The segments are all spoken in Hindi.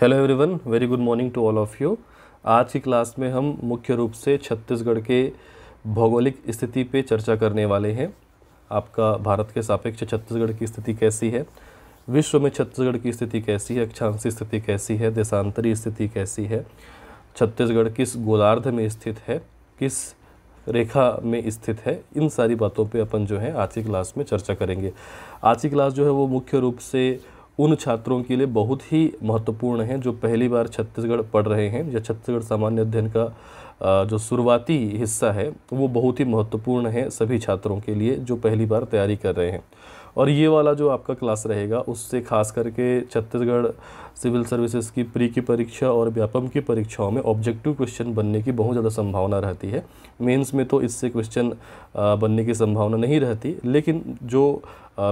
hello everyone very good morning to all of you आज की क्लास में हम मुख्य रूप से छत्तीसगढ़ के भौगोलिक स्थिति पे चर्चा करने वाले हैं आपका भारत के सापेक्ष छत्तीसगढ़ की स्थिति कैसी है विश्व में छत्तीसगढ़ की स्थिति कैसी है अक्षांशी स्थिति कैसी है देशांतरी स्थिति कैसी है छत्तीसगढ़ किस गोलार्ध में स्थित है किस रेखा में स्थित है इन सारी बातों पे अपन जो है आज की क्लास में चर्चा करेंगे आज की क्लास जो है वो मुख्य रूप से उन छात्रों के लिए बहुत ही महत्वपूर्ण है जो पहली बार छत्तीसगढ़ पढ़ रहे हैं या छत्तीसगढ़ सामान्य अध्ययन का जो शुरुआती हिस्सा है वो बहुत ही महत्वपूर्ण है सभी छात्रों के लिए जो पहली बार तैयारी कर रहे हैं और ये वाला जो आपका क्लास रहेगा उससे खास करके छत्तीसगढ़ सिविल सर्विसेज की प्री की परीक्षा और व्यापम की परीक्षाओं में ऑब्जेक्टिव क्वेश्चन बनने की बहुत ज़्यादा संभावना रहती है मेंस में तो इससे क्वेश्चन बनने की संभावना नहीं रहती लेकिन जो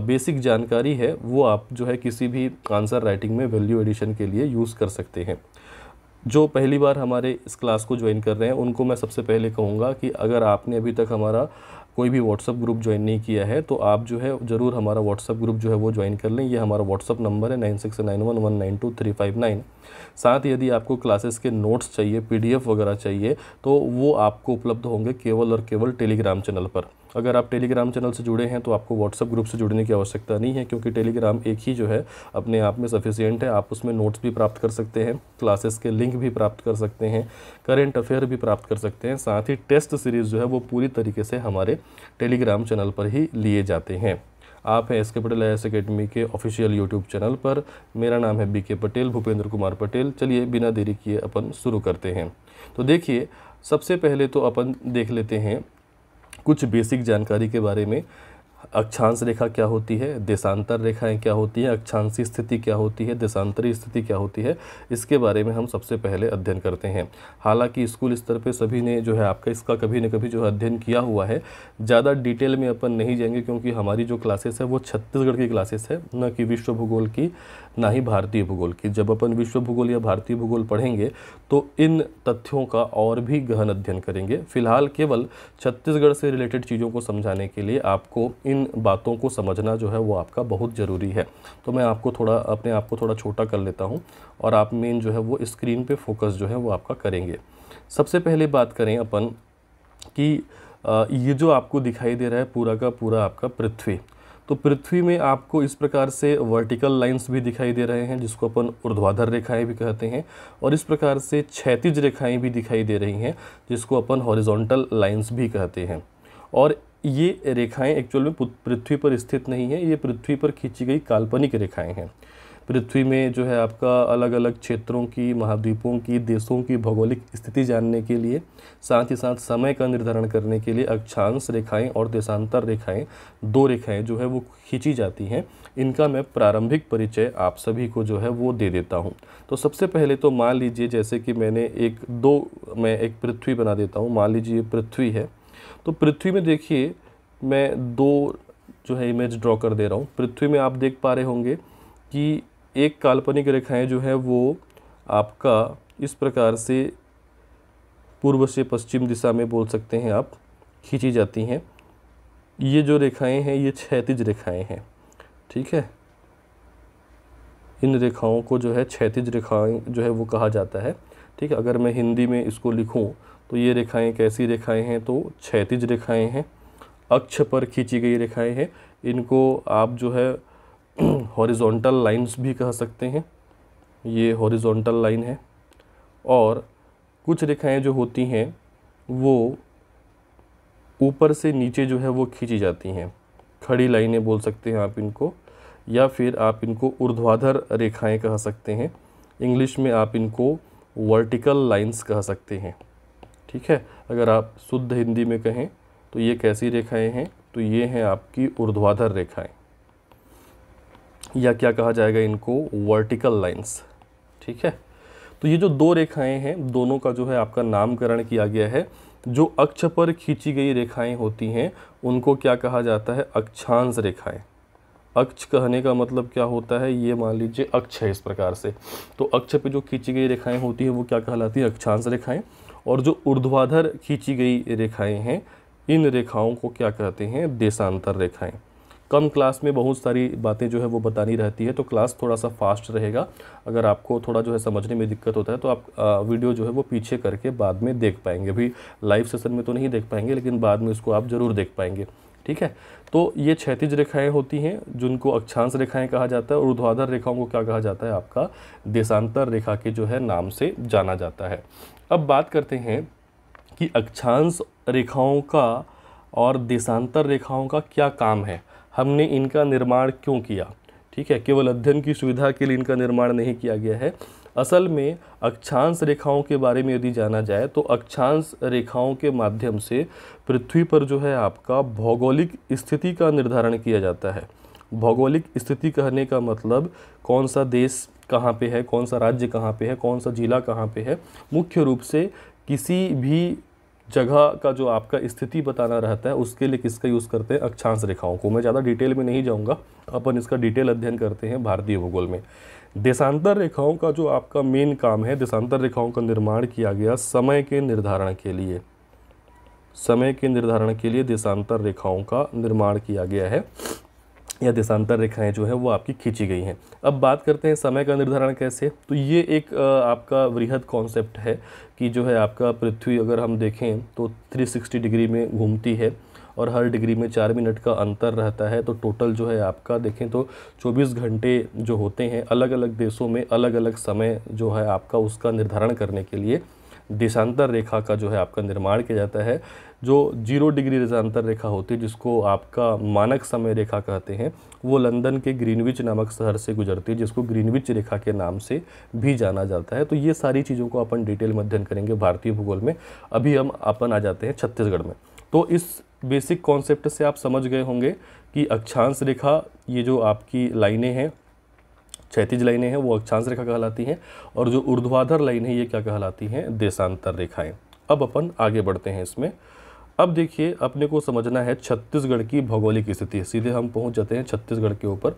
बेसिक जानकारी है वो आप जो है किसी भी आंसर राइटिंग में वैल्यू एडिशन के लिए यूज़ कर सकते हैं जो पहली बार हमारे इस क्लास को ज्वाइन कर रहे हैं उनको मैं सबसे पहले कहूँगा कि अगर आपने अभी तक हमारा कोई भी व्हाट्सअप ग्रुप ज्वाइन नहीं किया है तो आप जो है ज़रूर हमारा व्हाट्सअप ग्रुप जो है वो ज्वाइन कर लें ये हमारा व्हाट्सअप नंबर है nine six nine one one nine two three five nine साथ यदि आपको क्लासेस के नोट्स चाहिए पीडीएफ वगैरह चाहिए तो वो आपको उपलब्ध होंगे केवल और केवल टेलीग्राम चैनल पर अगर आप टेलीग्राम चैनल से जुड़े हैं तो आपको व्हाट्सअप ग्रुप से जुड़ने की आवश्यकता नहीं है क्योंकि टेलीग्राम एक ही जो है अपने आप में सफिशियंट है आप उसमें नोट्स भी प्राप्त कर सकते हैं क्लासेस के लिंक भी प्राप्त कर सकते हैं करेंट अफेयर भी प्राप्त कर सकते हैं साथ ही टेस्ट सीरीज़ जो है वो पूरी तरीके से हमारे टेलीग्राम चैनल पर ही लिए जाते हैं आप हैं एस पटेल एस अकेडमी के ऑफिशियल यूट्यूब चैनल पर मेरा नाम है बी के पटेल भूपेंद्र कुमार पटेल चलिए बिना देरी किए अपन शुरू करते हैं तो देखिए सबसे पहले तो अपन देख लेते हैं कुछ बेसिक जानकारी के बारे में अक्षांश रेखा क्या होती है देशांतर रेखाएं क्या होती हैं अक्षांशी स्थिति क्या होती है देशांतरी स्थिति क्या होती है इसके बारे में हम सबसे पहले अध्ययन करते हैं हालांकि स्कूल स्तर पे सभी ने जो है आपका इसका कभी न कभी जो है अध्ययन किया हुआ है ज़्यादा डिटेल में अपन नहीं जाएंगे क्योंकि हमारी जो क्लासेस है वो छत्तीसगढ़ की क्लासेस है न कि विश्व भूगोल की ना ही भारतीय भूगोल की जब अपन विश्व भूगोल या भारतीय भूगोल पढ़ेंगे तो इन तथ्यों का और भी गहन अध्ययन करेंगे फिलहाल केवल छत्तीसगढ़ से रिलेटेड चीज़ों को समझाने के लिए आपको इन बातों को समझना जो है वो आपका बहुत ज़रूरी है तो मैं आपको थोड़ा अपने आप को थोड़ा छोटा कर लेता हूँ और आप मेन जो है वो स्क्रीन पर फोकस जो है वो आपका करेंगे सबसे पहले बात करें अपन कि ये जो आपको दिखाई दे रहा है पूरा का पूरा आपका पृथ्वी तो पृथ्वी में आपको इस प्रकार से वर्टिकल लाइंस भी दिखाई दे रहे हैं जिसको अपन ऊर्ध्वाधर रेखाएं भी कहते हैं और इस प्रकार से क्षैतिज रेखाएं भी दिखाई दे रही हैं जिसको अपन हॉरिजॉन्टल लाइंस भी कहते हैं और ये रेखाएं एक्चुअल में पृथ्वी पर स्थित नहीं है ये पृथ्वी पर खींची गई काल्पनिक रेखाएँ हैं पृथ्वी में जो है आपका अलग अलग क्षेत्रों की महाद्वीपों की देशों की भौगोलिक स्थिति जानने के लिए साथ ही साथ समय का निर्धारण करने के लिए अक्षांश रेखाएं और देशांतर रेखाएं दो रेखाएं जो है वो खींची जाती हैं इनका मैं प्रारंभिक परिचय आप सभी को जो है वो दे देता हूँ तो सबसे पहले तो मान लीजिए जैसे कि मैंने एक दो मैं एक पृथ्वी बना देता हूँ मान लीजिए पृथ्वी है तो पृथ्वी में देखिए मैं दो जो है इमेज ड्रॉ कर दे रहा हूँ पृथ्वी में आप देख पा रहे होंगे कि एक काल्पनिक रेखाएं जो है वो आपका इस प्रकार से पूर्व से पश्चिम दिशा में बोल सकते हैं आप खींची जाती हैं ये जो रेखाएं हैं ये क्षैतिज रेखाएं हैं ठीक है इन रेखाओं को जो है क्षैतिज रेखाएं जो है वो कहा जाता है ठीक है अगर मैं हिंदी में इसको लिखूं तो ये रेखाएं कैसी रेखाएं हैं तो क्षैतिज रेखाएं हैं अक्ष पर खींची गई रेखाएं हैं इनको आप जो है हॉरिजॉन्टल लाइंस भी कह सकते हैं ये हॉरिजॉन्टल लाइन है और कुछ रेखाएं जो होती हैं वो ऊपर से नीचे जो है वो खींची जाती हैं खड़ी लाइनें बोल सकते हैं आप इनको या फिर आप इनको ऊर्ध्वाधर रेखाएं कह सकते हैं इंग्लिश में आप इनको वर्टिकल लाइंस कह सकते हैं ठीक है अगर आप शुद्ध हिंदी में कहें तो ये कैसी रेखाएं हैं तो ये हैं आपकी ऊर्ध्वाधर रेखाएं या क्या कहा जाएगा इनको वर्टिकल लाइंस ठीक है तो ये जो दो रेखाएं हैं दोनों का जो है आपका नामकरण किया गया है जो अक्ष पर खींची गई रेखाएं होती हैं उनको क्या कहा जाता है अक्षांश रेखाएं अक्ष कहने का मतलब क्या होता है ये मान लीजिए अक्ष है इस प्रकार से तो अक्ष पे जो खींची गई रेखाएं होती हैं वो क्या कहलाती हैं अक्षांश रेखाएं और जो ऊर्ध्वाधर खींची गई रेखाएं हैं इन रेखाओं को क्या कहते हैं देशांतर रेखाएं कम क्लास में बहुत सारी बातें जो है वो बतानी रहती है तो क्लास थोड़ा सा फास्ट रहेगा अगर आपको थोड़ा जो है समझने में दिक्कत होता है तो आप वीडियो जो है वो पीछे करके बाद में देख पाएंगे अभी लाइव सेशन में तो नहीं देख पाएंगे लेकिन बाद में इसको आप ज़रूर देख पाएंगे ठीक है तो ये क्षैतिज रेखाएं होती हैं जिनको अक्षांश रेखाएं कहा जाता है और ऊर्ध्वाधर रेखाओं को क्या कहा जाता है आपका देशांतर रेखा के जो है नाम से जाना जाता है अब बात करते हैं कि अक्षांश रेखाओं का और देशांतर रेखाओं का क्या काम है हमने इनका निर्माण क्यों किया ठीक है केवल अध्ययन की सुविधा के लिए इनका निर्माण नहीं किया गया है असल में अक्षांश रेखाओं के बारे में यदि जाना जाए तो अक्षांश रेखाओं के माध्यम से पृथ्वी पर जो है आपका भौगोलिक स्थिति का निर्धारण किया जाता है भौगोलिक स्थिति कहने का मतलब कौन सा देश कहाँ पे है कौन सा राज्य कहाँ पे है कौन सा जिला कहाँ पे है मुख्य रूप से किसी भी जगह का जो आपका स्थिति बताना रहता है उसके लिए किसका यूज़ करते हैं अक्षांश रेखाओं को मैं ज़्यादा डिटेल में नहीं जाऊँगा अपन इसका डिटेल अध्ययन करते हैं भारतीय भूगोल में देशांतर रेखाओं का जो आपका मेन काम है देशांतर रेखाओं का निर्माण किया गया समय के निर्धारण के लिए समय के निर्धारण के लिए देशांतर रेखाओं का निर्माण किया गया है या देशांतर रेखाएं जो है वो आपकी खींची गई हैं अब बात करते हैं समय का निर्धारण कैसे तो ये एक आपका वृहद कॉन्सेप्ट है कि जो है आपका पृथ्वी अगर हम देखें तो 360 डिग्री में घूमती है और हर डिग्री में चार मिनट का अंतर रहता है तो टोटल जो है आपका देखें तो 24 घंटे जो होते हैं अलग अलग देशों में अलग अलग समय जो है आपका उसका निर्धारण करने के लिए देशांतर रेखा का जो है आपका निर्माण किया जाता है जो जीरो डिग्री रेजांतर रेखा होती है जिसको आपका मानक समय रेखा कहते हैं वो लंदन के ग्रीनविच नामक शहर से गुजरती है जिसको ग्रीनविच रेखा के नाम से भी जाना जाता है तो ये सारी चीज़ों को अपन डिटेल में अध्ययन करेंगे भारतीय भूगोल में अभी हम अपन आ जाते हैं छत्तीसगढ़ में तो इस बेसिक कॉन्सेप्ट से आप समझ गए होंगे कि अक्षांश रेखा ये जो आपकी लाइनें हैं क्षैतिज लाइनें हैं वो अक्षांश रेखा कहलाती हैं और जो ऊर्ध्वाधर लाइन है ये क्या कहलाती हैं देशांतर रेखाएं अब अपन आगे बढ़ते हैं इसमें अब देखिए अपने को समझना है छत्तीसगढ़ की भौगोलिक स्थिति सीधे हम पहुंच जाते हैं छत्तीसगढ़ के ऊपर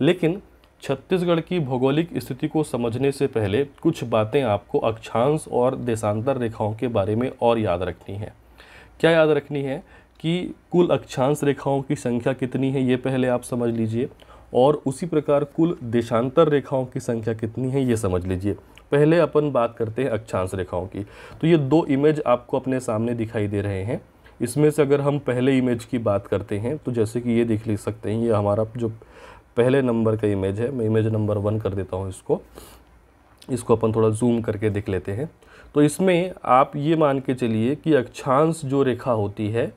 लेकिन छत्तीसगढ़ की भौगोलिक स्थिति को समझने से पहले कुछ बातें आपको अक्षांश और देशांतर रेखाओं के बारे में और याद रखनी है क्या याद रखनी है कि कुल अक्षांश रेखाओं की संख्या कितनी है ये पहले आप समझ लीजिए और उसी प्रकार कुल देशांतर रेखाओं की संख्या कितनी है ये समझ लीजिए पहले अपन बात करते हैं अक्षांश रेखाओं की तो ये दो इमेज आपको अपने सामने दिखाई दे रहे हैं इसमें से अगर हम पहले इमेज की बात करते हैं तो जैसे कि ये देख ले सकते हैं ये हमारा जो पहले नंबर का इमेज है मैं इमेज नंबर वन कर देता हूँ इसको इसको अपन थोड़ा जूम करके देख लेते हैं तो इसमें आप ये मान के चलिए कि अक्षांश जो रेखा होती है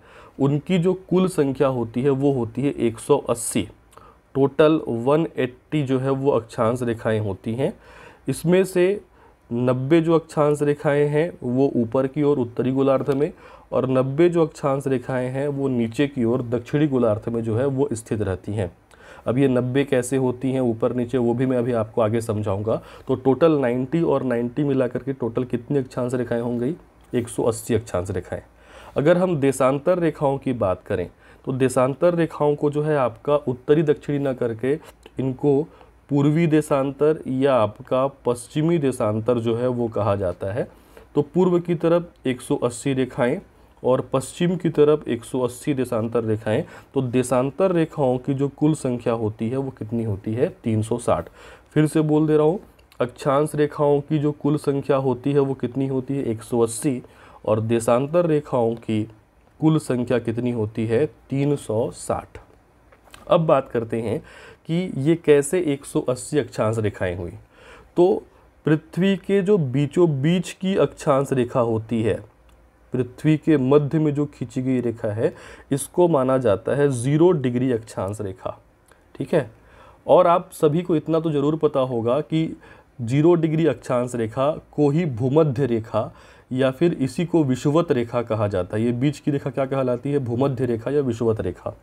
उनकी जो कुल संख्या होती है वो होती है 180 टोटल 180 जो है वो अक्षांश रेखाएं होती हैं इसमें से 90 जो अक्षांश रेखाएं हैं वो ऊपर की ओर उत्तरी गोलार्ध में और 90 जो अक्षांश रेखाएं हैं वो नीचे की ओर दक्षिणी गोलार्थ में जो है वो स्थित रहती हैं अब ये 90 कैसे होती हैं ऊपर नीचे वो भी मैं अभी आपको आगे समझाऊंगा तो टोटल 90 और 90 मिलाकर के टोटल कितनी अक्षांश रेखाएं होंगी अस्सी अक्षांश रेखाएं अगर हम देशांतर रेखाओं की बात करें तो देशांतर रेखाओं को जो है आपका उत्तरी दक्षिणी न करके इनको पूर्वी देशांतर या आपका पश्चिमी देशांतर जो है वो कहा जाता है तो पूर्व की तरफ 180 रेखाएं और पश्चिम की तरफ 180 देशांतर रेखाएं तो देशांतर रेखाओं की जो कुल संख्या होती है वो कितनी होती है 360 फिर से बोल दे रहा हूँ अक्षांश रेखाओं की जो कुल संख्या होती है वो कितनी होती है 180 और देशांतर रेखाओं की कुल संख्या कितनी होती है 360 अब बात करते हैं कि ये कैसे 180 अक्षांश रेखाएं हुई तो पृथ्वी के जो बीचों बीच की अक्षांश रेखा होती है पृथ्वी के मध्य में जो खींची गई रेखा है इसको माना जाता है ज़ीरो डिग्री अक्षांश रेखा ठीक है और आप सभी को इतना तो ज़रूर पता होगा कि जीरो डिग्री अक्षांश रेखा को ही भूमध्य रेखा या फिर इसी को विषुवत रेखा कहा जाता है ये बीच की रेखा क्या कहलाती है भूमध्य रेखा या विषुवत रेखा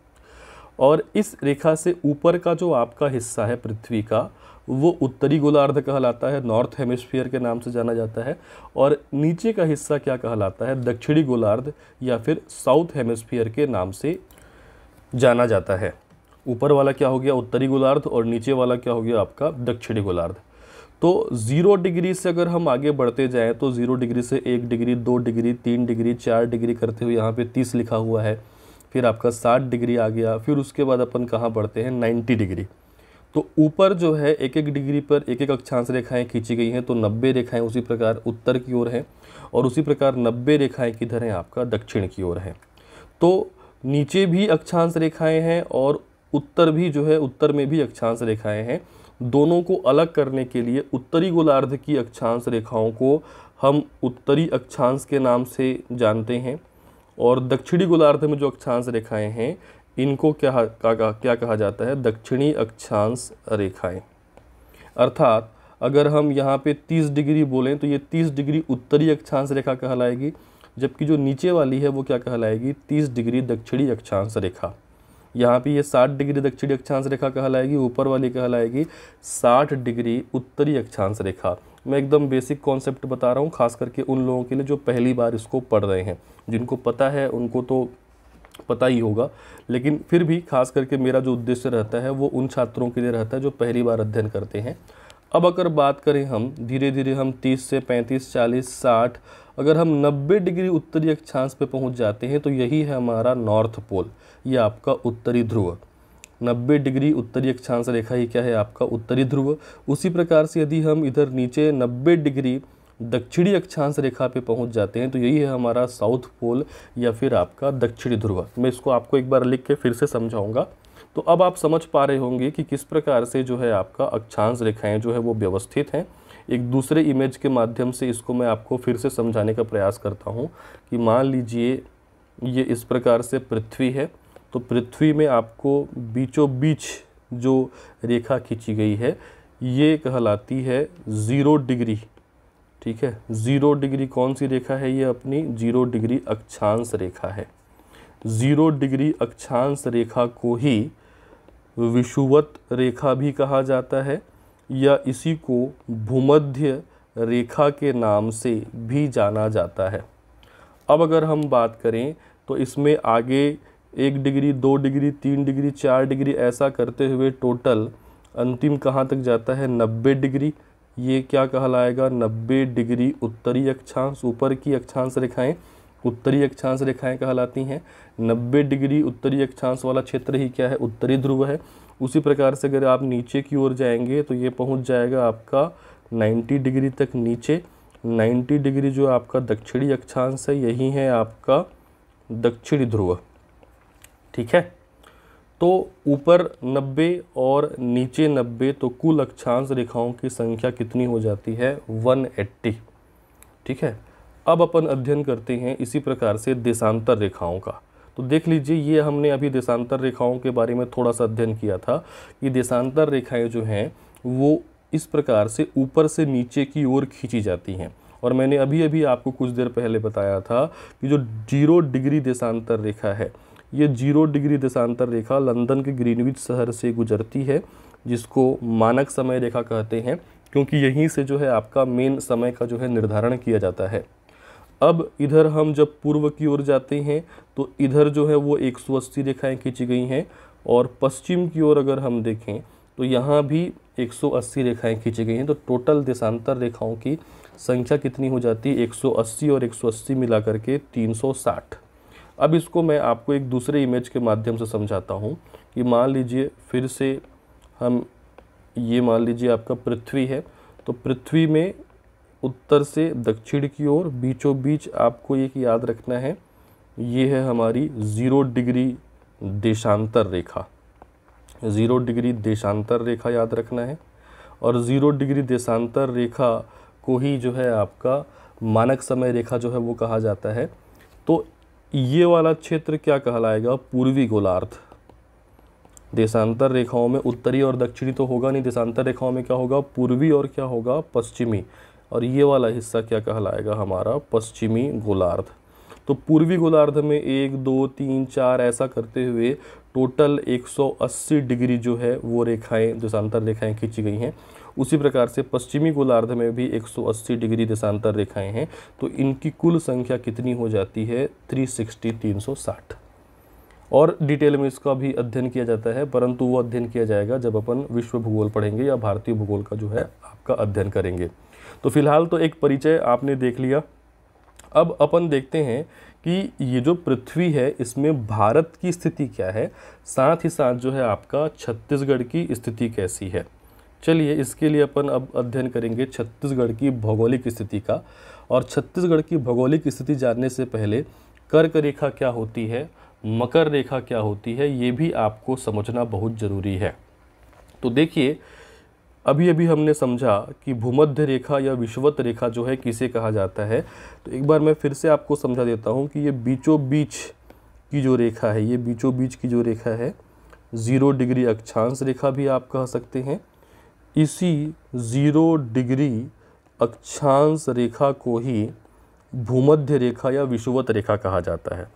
और इस रेखा से ऊपर का जो आपका हिस्सा है पृथ्वी का वो उत्तरी गोलार्ध कहलाता है नॉर्थ हेमिस्फीयर के नाम से जाना जाता है और नीचे का हिस्सा क्या कहलाता है दक्षिणी गोलार्ध या फिर साउथ हेमिस्फीयर के नाम से जाना जाता है ऊपर वाला क्या हो गया उत्तरी गोलार्ध और नीचे वाला क्या हो गया आपका दक्षिणी गोलार्ध तो ज़ीरो डिग्री से अगर हम आगे बढ़ते जाएं तो ज़ीरो डिग्री से एक डिग्री दो डिग्री तीन डिग्री चार डिग्री करते हुए यहाँ पे तीस लिखा हुआ है फिर आपका साठ डिग्री आ गया फिर उसके बाद अपन कहाँ बढ़ते हैं नाइन्टी डिग्री तो ऊपर जो है एक एक डिग्री पर एक एक अक्षांश रेखाएं खींची गई हैं तो 90 रेखाएं उसी प्रकार उत्तर की ओर हैं और उसी प्रकार 90 रेखाएं किधर हैं आपका दक्षिण की ओर हैं तो नीचे भी अक्षांश रेखाएं हैं और उत्तर भी जो है उत्तर में भी अक्षांश रेखाएं हैं दोनों को अलग करने के लिए उत्तरी गोलार्ध की अक्षांश रेखाओं को हम उत्तरी अक्षांश के नाम से जानते हैं और दक्षिणी गोलार्ध में जो अक्षांश रेखाएँ हैं इनको क्या का, का, क्या कहा जाता है दक्षिणी अक्षांश रेखाएं अर्थात अगर हम यहाँ पे 30 डिग्री बोलें तो ये 30 डिग्री उत्तरी अक्षांश रेखा कहलाएगी जबकि जो नीचे वाली है वो क्या कहलाएगी 30 डिग्री दक्षिणी अक्षांश रेखा यहाँ पे ये 60 डिग्री दक्षिणी अक्षांश रेखा कहलाएगी ऊपर वाली कहलाएगी 60 डिग्री उत्तरी अक्षांश रेखा मैं एकदम बेसिक कॉन्सेप्ट बता रहा हूँ खास करके उन लोगों के लिए जो पहली बार इसको पढ़ रहे हैं जिनको पता है उनको तो पता ही होगा लेकिन फिर भी खास करके मेरा जो उद्देश्य रहता है वो उन छात्रों के लिए रहता है जो पहली बार अध्ययन करते हैं अब अगर बात करें हम धीरे धीरे हम 30 से 35, 40, 60 अगर हम 90 डिग्री उत्तरी अक्षांश पे पहुंच जाते हैं तो यही है हमारा नॉर्थ पोल ये आपका उत्तरी ध्रुव 90 डिग्री उत्तरी अक्षांश रेखा ही क्या है आपका उत्तरी ध्रुव उसी प्रकार से यदि हम इधर नीचे 90 डिग्री दक्षिणी अक्षांश रेखा पे पहुंच जाते हैं तो यही है हमारा साउथ पोल या फिर आपका दक्षिणी ध्रुव मैं इसको आपको एक बार लिख के फिर से समझाऊंगा तो अब आप समझ पा रहे होंगे कि किस प्रकार से जो है आपका अक्षांश रेखाएं जो है वो व्यवस्थित हैं एक दूसरे इमेज के माध्यम से इसको मैं आपको फिर से समझाने का प्रयास करता हूँ कि मान लीजिए ये इस प्रकार से पृथ्वी है तो पृथ्वी में आपको बीचों बीच जो रेखा खींची गई है ये कहलाती है ज़ीरो डिग्री ठीक है ज़ीरो डिग्री कौन सी रेखा है ये अपनी ज़ीरो डिग्री अक्षांश रेखा है ज़ीरो डिग्री अक्षांश रेखा को ही विषुवत रेखा भी कहा जाता है या इसी को भूमध्य रेखा के नाम से भी जाना जाता है अब अगर हम बात करें तो इसमें आगे एक डिग्री दो डिग्री तीन डिग्री चार डिग्री ऐसा करते हुए टोटल अंतिम कहाँ तक जाता है नब्बे डिग्री ये क्या कहलाएगा नब्बे डिग्री उत्तरी अक्षांश ऊपर की अक्षांश रेखाएं उत्तरी अक्षांश रेखाएं कहलाती हैं नब्बे डिग्री उत्तरी अक्षांश वाला क्षेत्र ही क्या है उत्तरी ध्रुव है उसी प्रकार से अगर आप नीचे की ओर जाएंगे तो ये पहुंच जाएगा आपका 90 डिग्री तक नीचे 90 डिग्री जो आपका दक्षिणी अक्षांश है यही है आपका दक्षिणी ध्रुव ठीक है तो ऊपर 90 और नीचे 90 तो कुल अक्षांश रेखाओं की संख्या कितनी हो जाती है 180 ठीक है अब अपन अध्ययन करते हैं इसी प्रकार से देशांतर रेखाओं का तो देख लीजिए ये हमने अभी देशांतर रेखाओं के बारे में थोड़ा सा अध्ययन किया था कि देशांतर रेखाएं जो हैं वो इस प्रकार से ऊपर से नीचे की ओर खींची जाती हैं और मैंने अभी अभी आपको कुछ देर पहले बताया था कि जो जीरो डिग्री देशांतर रेखा है ये जीरो डिग्री देशांतर रेखा लंदन के ग्रीनविच शहर से गुजरती है जिसको मानक समय रेखा कहते हैं क्योंकि यहीं से जो है आपका मेन समय का जो है निर्धारण किया जाता है अब इधर हम जब पूर्व की ओर जाते हैं तो इधर जो है वो एक सौ अस्सी रेखाएँ खींची गई हैं और पश्चिम की ओर अगर हम देखें तो यहाँ भी 180 रेखाएं खींची गई हैं तो टोटल देशांतर रेखाओं की संख्या कितनी हो जाती है 180 और 180 मिला करके 360 अब इसको मैं आपको एक दूसरे इमेज के माध्यम से समझाता हूँ कि मान लीजिए फिर से हम ये मान लीजिए आपका पृथ्वी है तो पृथ्वी में उत्तर से दक्षिण की ओर बीचों बीच आपको एक याद रखना है ये है हमारी ज़ीरो डिग्री देशांतर रेखा ज़ीरो डिग्री देशांतर रेखा याद रखना है और ज़ीरो डिग्री देशांतर रेखा को ही जो है आपका मानक समय रेखा जो है वो कहा जाता है तो ये वाला क्षेत्र क्या कहलाएगा पूर्वी गोलार्ध देशांतर रेखाओं में उत्तरी और दक्षिणी तो होगा नहीं देशांतर रेखाओं में क्या होगा पूर्वी और क्या होगा पश्चिमी और ये वाला हिस्सा क्या कहलाएगा हमारा पश्चिमी गोलार्ध तो पूर्वी गोलार्ध में एक दो तीन चार ऐसा करते हुए टोटल 180 डिग्री जो है वो रेखाएं देशांतर रेखाएं खींची गई हैं उसी प्रकार से पश्चिमी गोलार्ध में भी 180 डिग्री देशांतर रेखाएं हैं तो इनकी कुल संख्या कितनी हो जाती है 360 360 और डिटेल में इसका भी अध्ययन किया जाता है परंतु वो अध्ययन किया जाएगा जब अपन विश्व भूगोल पढ़ेंगे या भारतीय भूगोल का जो है आपका अध्ययन करेंगे तो फिलहाल तो एक परिचय आपने देख लिया अब अपन देखते हैं कि ये जो पृथ्वी है इसमें भारत की स्थिति क्या है साथ ही साथ जो है आपका छत्तीसगढ़ की स्थिति कैसी है चलिए इसके लिए अपन अब अध्ययन करेंगे छत्तीसगढ़ की भौगोलिक स्थिति का और छत्तीसगढ़ की भौगोलिक स्थिति जानने से पहले कर्क रेखा क्या होती है मकर रेखा क्या होती है ये भी आपको समझना बहुत ज़रूरी है तो देखिए अभी अभी हमने समझा कि भूमध्य रेखा या विश्वत रेखा जो है किसे कहा जाता है तो एक बार मैं फिर से आपको समझा देता हूँ कि ये बीचों बीच की जो रेखा है ये बीचों बीच की जो रेखा है ज़ीरो डिग्री अक्षांश रेखा भी आप कह सकते हैं इसी ज़ीरो डिग्री अक्षांश रेखा को ही भूमध्य रेखा या विषुवत रेखा कहा जाता है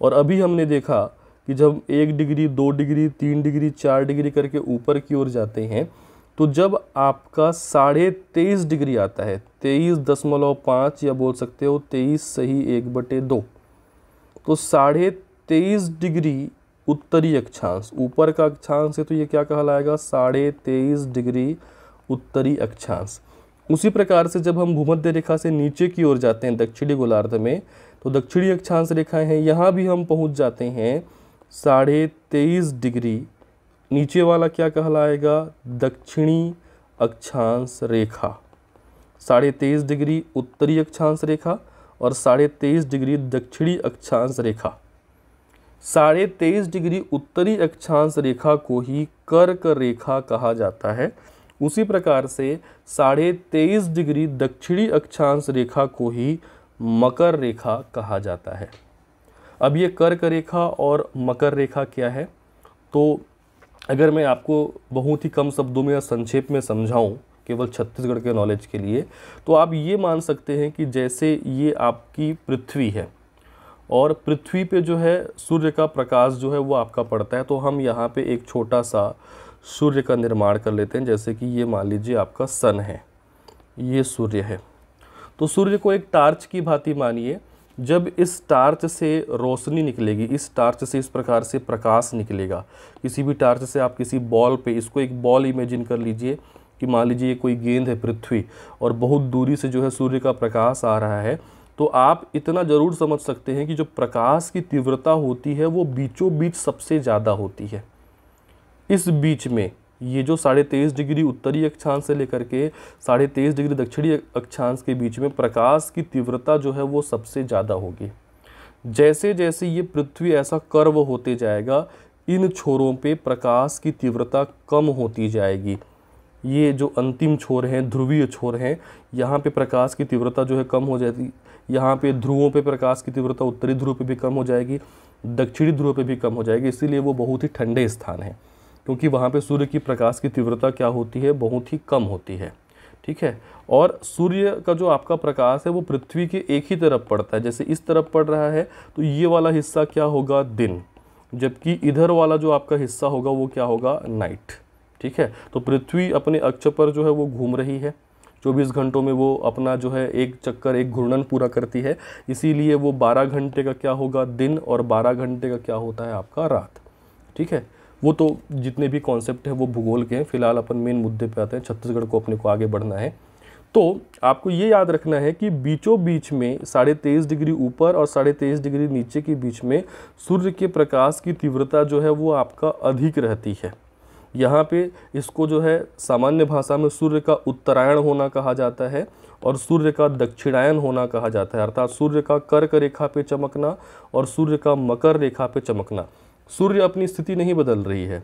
और अभी हमने देखा कि जब एक डिग्री दो डिग्री तीन डिग्री चार डिग्री करके ऊपर की ओर जाते हैं तो जब आपका साढ़े तेईस डिग्री आता है तेईस दशमलव पाँच या बोल सकते हो तेईस सही एक बटे दो तो साढ़े तेईस डिग्री उत्तरी अक्षांश ऊपर का अक्षांश है तो ये क्या कहलाएगा साढ़े तेईस डिग्री उत्तरी अक्षांश उसी प्रकार से जब हम भूमध्य रेखा से नीचे की ओर जाते हैं दक्षिणी गोलार्ध में तो दक्षिणी अक्षांश रेखाएं हैं यहाँ भी हम पहुँच जाते हैं साढ़े तेईस डिग्री नीचे वाला क्या कहलाएगा दक्षिणी अक्षांश रेखा साढ़े तेईस डिग्री उत्तरी अक्षांश रेखा और साढ़े तेईस डिग्री दक्षिणी अक्षांश रेखा साढ़े तेईस डिग्री उत्तरी अक्षांश रेखा को ही कर्क रेखा कहा जाता है उसी प्रकार से साढ़े तेईस डिग्री दक्षिणी अक्षांश रेखा को ही मकर रेखा कहा जाता है अब ये कर्क रेखा और मकर रेखा क्या है तो अगर मैं आपको बहुत ही कम शब्दों में या संक्षेप में समझाऊं केवल छत्तीसगढ़ के नॉलेज के लिए तो आप ये मान सकते हैं कि जैसे ये आपकी पृथ्वी है और पृथ्वी पे जो है सूर्य का प्रकाश जो है वो आपका पड़ता है तो हम यहाँ पे एक छोटा सा सूर्य का निर्माण कर लेते हैं जैसे कि ये मान लीजिए आपका सन है ये सूर्य है तो सूर्य को एक टार्च की भांति मानिए जब इस टार्च से रोशनी निकलेगी इस टार्च से इस प्रकार से प्रकाश निकलेगा किसी भी टार्च से आप किसी बॉल पे इसको एक बॉल इमेजिन कर लीजिए कि मान लीजिए कोई गेंद है पृथ्वी और बहुत दूरी से जो है सूर्य का प्रकाश आ रहा है तो आप इतना ज़रूर समझ सकते हैं कि जो प्रकाश की तीव्रता होती है वो बीचों बीच सबसे ज़्यादा होती है इस बीच में ये जो साढ़े तेईस डिग्री उत्तरी अक्षांश से लेकर के साढ़े तेईस डिग्री दक्षिणी अक्षांश के बीच में प्रकाश की तीव्रता जो है वो सबसे ज़्यादा होगी जैसे जैसे ये पृथ्वी ऐसा कर्व होते जाएगा इन छोरों पे प्रकाश की तीव्रता कम होती जाएगी ये जो अंतिम छोर हैं ध्रुवीय छोर हैं यहाँ पे प्रकाश की तीव्रता जो है कम हो जाती यहाँ पे ध्रुवों पे प्रकाश की तीव्रता उत्तरी ध्रुव पे भी कम हो जाएगी दक्षिणी ध्रुव पे भी कम हो जाएगी इसीलिए वो बहुत ही ठंडे स्थान हैं क्योंकि वहाँ पे सूर्य की प्रकाश की तीव्रता क्या होती है बहुत ही कम होती है ठीक है और सूर्य का जो आपका प्रकाश है वो पृथ्वी के एक ही तरफ पड़ता है जैसे इस तरफ पड़ रहा है तो ये वाला हिस्सा क्या होगा दिन जबकि इधर वाला जो आपका हिस्सा होगा वो क्या होगा नाइट ठीक है तो पृथ्वी अपने अक्ष पर जो है वो घूम रही है 24 घंटों में वो अपना जो है एक चक्कर एक घूर्णन पूरा करती है इसीलिए वो 12 घंटे का क्या होगा दिन और 12 घंटे का क्या होता है आपका रात ठीक है वो तो जितने भी कॉन्सेप्ट है वो भूगोल के हैं फिलहाल अपन मेन मुद्दे पर आते हैं छत्तीसगढ़ को अपने को आगे बढ़ना है तो आपको ये याद रखना है कि बीचों बीच में साढ़े तेईस डिग्री ऊपर और साढ़े तेईस डिग्री नीचे के बीच में सूर्य के प्रकाश की तीव्रता जो है वो आपका अधिक रहती है यहाँ पे इसको जो है सामान्य भाषा में सूर्य का उत्तरायण होना कहा जाता है और सूर्य का दक्षिणायन होना कहा जाता है अर्थात सूर्य का कर्क रेखा पे चमकना और सूर्य का मकर रेखा पे चमकना सूर्य अपनी स्थिति नहीं बदल रही है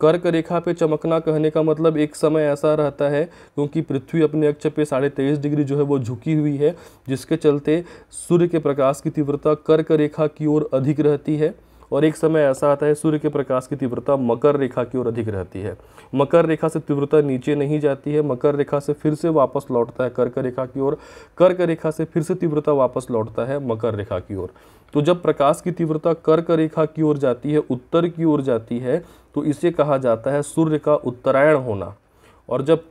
कर्क रेखा पे चमकना कहने का मतलब एक समय ऐसा रहता है क्योंकि पृथ्वी अपने अक्ष पे साढ़े तेईस डिग्री जो है वो झुकी हुई है जिसके चलते सूर्य के प्रकाश की तीव्रता कर्क रेखा की ओर अधिक रहती है और एक समय ऐसा आता है सूर्य के प्रकाश की तीव्रता मकर रेखा की ओर अधिक रहती है मकर रेखा से तीव्रता नीचे नहीं जाती है मकर रेखा से फिर से वापस लौटता है कर्क रेखा की ओर कर्क रेखा से फिर से तीव्रता वापस लौटता है मकर रेखा की ओर तो जब प्रकाश की तीव्रता कर्क रेखा की ओर जाती है उत्तर की ओर जाती है तो इसे कहा जाता है सूर्य का उत्तरायण होना और जब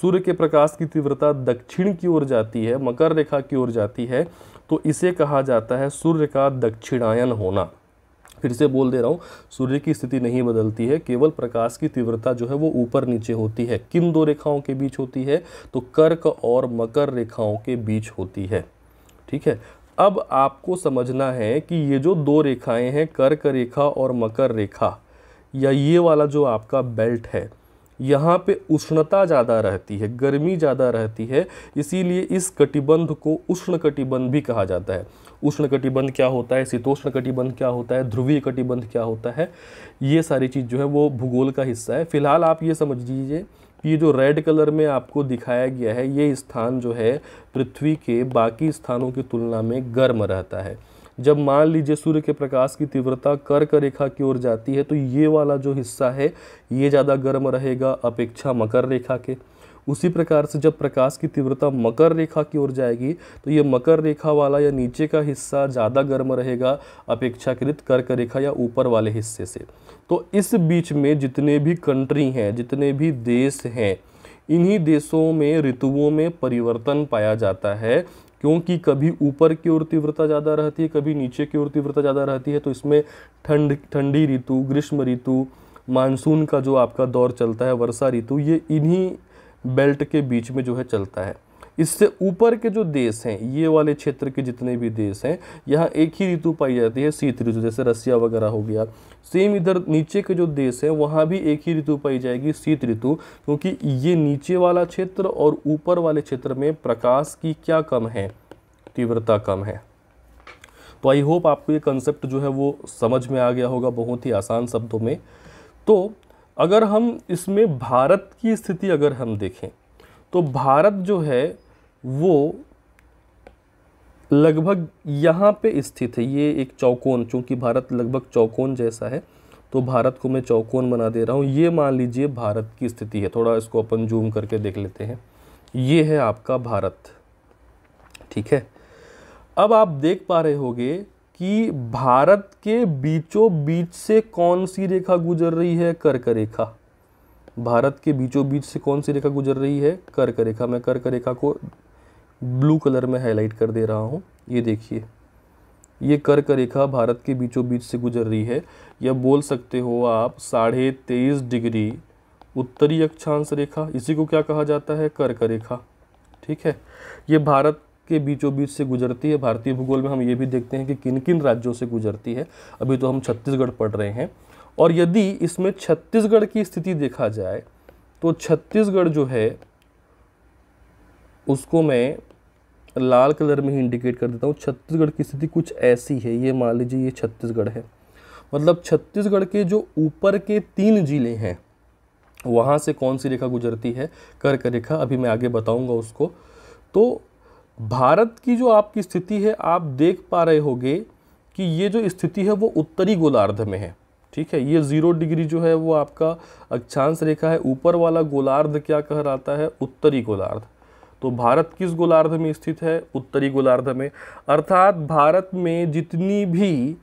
सूर्य के प्रकाश की तीव्रता दक्षिण की ओर जाती है मकर रेखा की ओर जाती है तो इसे कहा जाता है सूर्य का दक्षिणायन होना फिर से बोल दे रहा हूँ सूर्य की स्थिति नहीं बदलती है केवल प्रकाश की तीव्रता जो है वो ऊपर नीचे होती है किन दो रेखाओं के बीच होती है तो कर्क और मकर रेखाओं के बीच होती है ठीक है अब आपको समझना है कि ये जो दो रेखाएं हैं कर्क रेखा और मकर रेखा या ये वाला जो आपका बेल्ट है यहाँ पे उष्णता ज़्यादा रहती है गर्मी ज़्यादा रहती है इसीलिए इस कटिबंध को उष्ण कटिबंध भी कहा जाता है उष्ण कटिबंध क्या होता है शीतोष्ण कटिबंध क्या होता है ध्रुवीय कटिबंध क्या होता है ये सारी चीज़ जो है वो भूगोल का हिस्सा है फिलहाल आप ये समझ लीजिए ये जो रेड कलर में आपको दिखाया गया है ये स्थान जो है पृथ्वी के बाकी स्थानों की तुलना में गर्म रहता है जब मान लीजिए सूर्य के प्रकाश की तीव्रता कर्क रेखा की ओर जाती है तो ये वाला जो हिस्सा है ये ज़्यादा गर्म रहेगा अपेक्षा मकर रेखा के उसी प्रकार से जब प्रकाश की तीव्रता मकर रेखा की ओर जाएगी तो ये मकर रेखा वाला या नीचे का हिस्सा ज़्यादा गर्म रहेगा अपेक्षाकृत कर्क रेखा या ऊपर वाले हिस्से से तो इस बीच में जितने भी कंट्री हैं जितने भी देश हैं इन्हीं देशों में ऋतुओं में परिवर्तन पाया जाता है क्योंकि कभी ऊपर की ओर तीव्रता ज़्यादा रहती है कभी नीचे की ओर तीव्रता ज़्यादा रहती है तो इसमें ठंड ठंडी ऋतु ग्रीष्म ऋतु मानसून का जो आपका दौर चलता है वर्षा ऋतु ये इन्हीं बेल्ट के बीच में जो है चलता है इससे ऊपर के जो देश हैं ये वाले क्षेत्र के जितने भी देश हैं यहाँ एक ही ऋतु पाई जाती है शीत ऋतु जैसे रसिया वगैरह हो गया सेम इधर नीचे के जो देश हैं वहाँ भी एक ही ऋतु पाई जाएगी शीत ऋतु क्योंकि ये नीचे वाला क्षेत्र और ऊपर वाले क्षेत्र में प्रकाश की क्या कम है तीव्रता कम है तो आई होप आपको ये कंसेप्ट जो है वो समझ में आ गया होगा बहुत ही आसान शब्दों में तो अगर हम इसमें भारत की स्थिति अगर हम देखें तो भारत जो है वो लगभग यहाँ पे स्थित है ये एक चौकोन चूँकि भारत लगभग चौकोन जैसा है तो भारत को मैं चौकोन बना दे रहा हूँ ये मान लीजिए भारत की स्थिति है थोड़ा इसको अपन जूम करके देख लेते हैं ये है आपका भारत ठीक है अब आप देख पा रहे होगे कि भारत के बीचों बीच से कौन सी रेखा गुजर रही है कर्क रेखा भारत के बीचों बीच से कौन सी रेखा गुजर रही है कर्क रेखा मैं कर्क रेखा को ब्लू कलर में हाईलाइट कर दे रहा हूँ ये देखिए ये कर्क रेखा भारत के बीचों बीच से गुजर रही है या बोल सकते हो आप साढ़े तेईस डिग्री उत्तरी अक्षांश रेखा इसी को क्या कहा जाता है कर्क रेखा ठीक है ये भारत के बीचों बीच से गुजरती है भारतीय भूगोल में हम ये भी देखते हैं कि किन किन राज्यों से गुजरती है अभी तो हम छत्तीसगढ़ पढ़ रहे हैं और यदि इसमें छत्तीसगढ़ की स्थिति देखा जाए तो छत्तीसगढ़ जो है उसको मैं लाल कलर में ही इंडिकेट कर देता हूँ छत्तीसगढ़ की स्थिति कुछ ऐसी है ये मान लीजिए ये छत्तीसगढ़ है मतलब छत्तीसगढ़ के जो ऊपर के तीन जिले हैं वहाँ से कौन सी रेखा गुजरती है कर्क रेखा अभी मैं आगे बताऊँगा उसको तो भारत की जो आपकी स्थिति है आप देख पा रहे होंगे कि ये जो स्थिति है वो उत्तरी गोलार्ध में है ठीक है ये ज़ीरो डिग्री जो है वो आपका अक्षांश रेखा है ऊपर वाला गोलार्ध क्या कह कहलाता है उत्तरी गोलार्ध तो भारत किस गोलार्ध में स्थित है उत्तरी गोलार्ध में अर्थात भारत में जितनी भी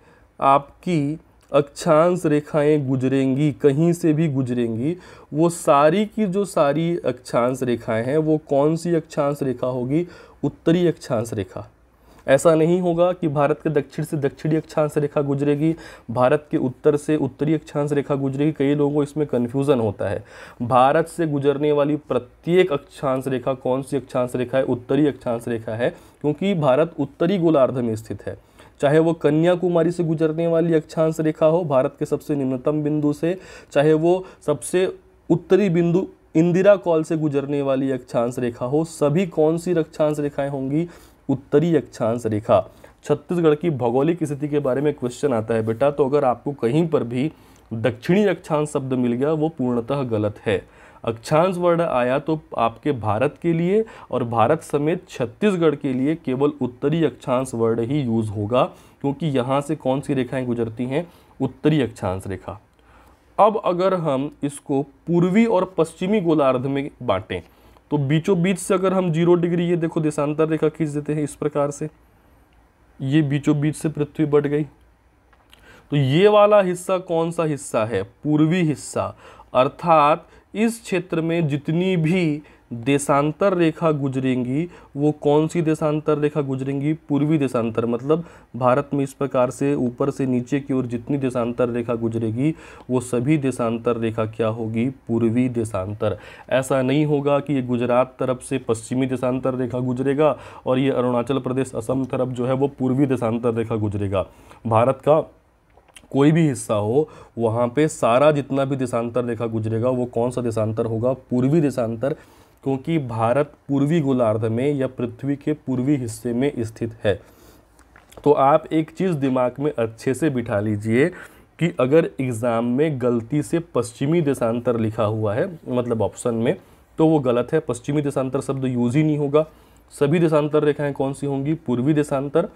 आपकी अक्षांश रेखाएं गुजरेंगी कहीं से भी गुजरेंगी वो सारी की जो सारी अक्षांश रेखाएं हैं वो कौन सी अक्षांश रेखा होगी उत्तरी अक्षांश रेखा ऐसा नहीं होगा कि भारत के दक्षिण से दक्षिणी अक्षांश रेखा गुजरेगी भारत के उत्तर से उत्तरी अक्षांश रेखा गुजरेगी कई लोगों को इसमें कन्फ्यूज़न होता है भारत से गुजरने वाली प्रत्येक अक्षांश रेखा कौन सी अक्षांश रेखा है उत्तरी अक्षांश रेखा है क्योंकि भारत उत्तरी गोलार्ध में स्थित है चाहे वो कन्याकुमारी से गुजरने वाली अक्षांश रेखा हो भारत के सबसे निम्नतम बिंदु से चाहे वो सबसे उत्तरी बिंदु इंदिरा कॉल से गुजरने वाली अक्षांश रेखा हो सभी कौन सी अक्षांश रेखाएं होंगी उत्तरी अक्षांश रेखा छत्तीसगढ़ की भौगोलिक स्थिति के बारे में क्वेश्चन आता है बेटा तो अगर आपको कहीं पर भी दक्षिणी अक्षांश शब्द मिल गया वो पूर्णतः गलत है अक्षांश वर्ड आया तो आपके भारत के लिए और भारत समेत छत्तीसगढ़ के लिए केवल उत्तरी अक्षांश वर्ड ही यूज़ होगा क्योंकि यहाँ से कौन सी रेखाएं गुजरती हैं उत्तरी अक्षांश रेखा अब अगर हम इसको पूर्वी और पश्चिमी गोलार्ध में बांटें तो बीचों बीच से अगर हम जीरो डिग्री ये देखो देशांतर रेखा खींच देते हैं इस प्रकार से ये बीचों बीच से पृथ्वी बढ़ गई तो ये वाला हिस्सा कौन सा हिस्सा है पूर्वी हिस्सा अर्थात इस क्षेत्र में जितनी भी देशांतर रेखा गुजरेंगी वो कौन सी देशांतर रेखा गुजरेंगी पूर्वी देशांतर मतलब भारत में इस प्रकार से ऊपर से नीचे की ओर जितनी देशांतर रेखा गुजरेगी वो सभी देशांतर रेखा क्या होगी पूर्वी देशांतर ऐसा नहीं होगा कि ये गुजरात तरफ से पश्चिमी देशांतर रेखा गुजरेगा और ये अरुणाचल प्रदेश असम तरफ जो है वो पूर्वी देशांतर रेखा गुजरेगा भारत का कोई भी हिस्सा हो वहाँ पे सारा जितना भी देशांतर रेखा गुजरेगा वो कौन सा देशांतर होगा पूर्वी देशांतर क्योंकि भारत पूर्वी गोलार्ध में या पृथ्वी के पूर्वी हिस्से में स्थित है तो आप एक चीज़ दिमाग में अच्छे से बिठा लीजिए कि अगर एग्ज़ाम में गलती से पश्चिमी देशांतर लिखा हुआ है मतलब ऑप्शन में तो वो गलत है पश्चिमी देशांतर शब्द यूज ही नहीं होगा सभी देशांतर रेखाएं कौन सी होंगी पूर्वी देशांतर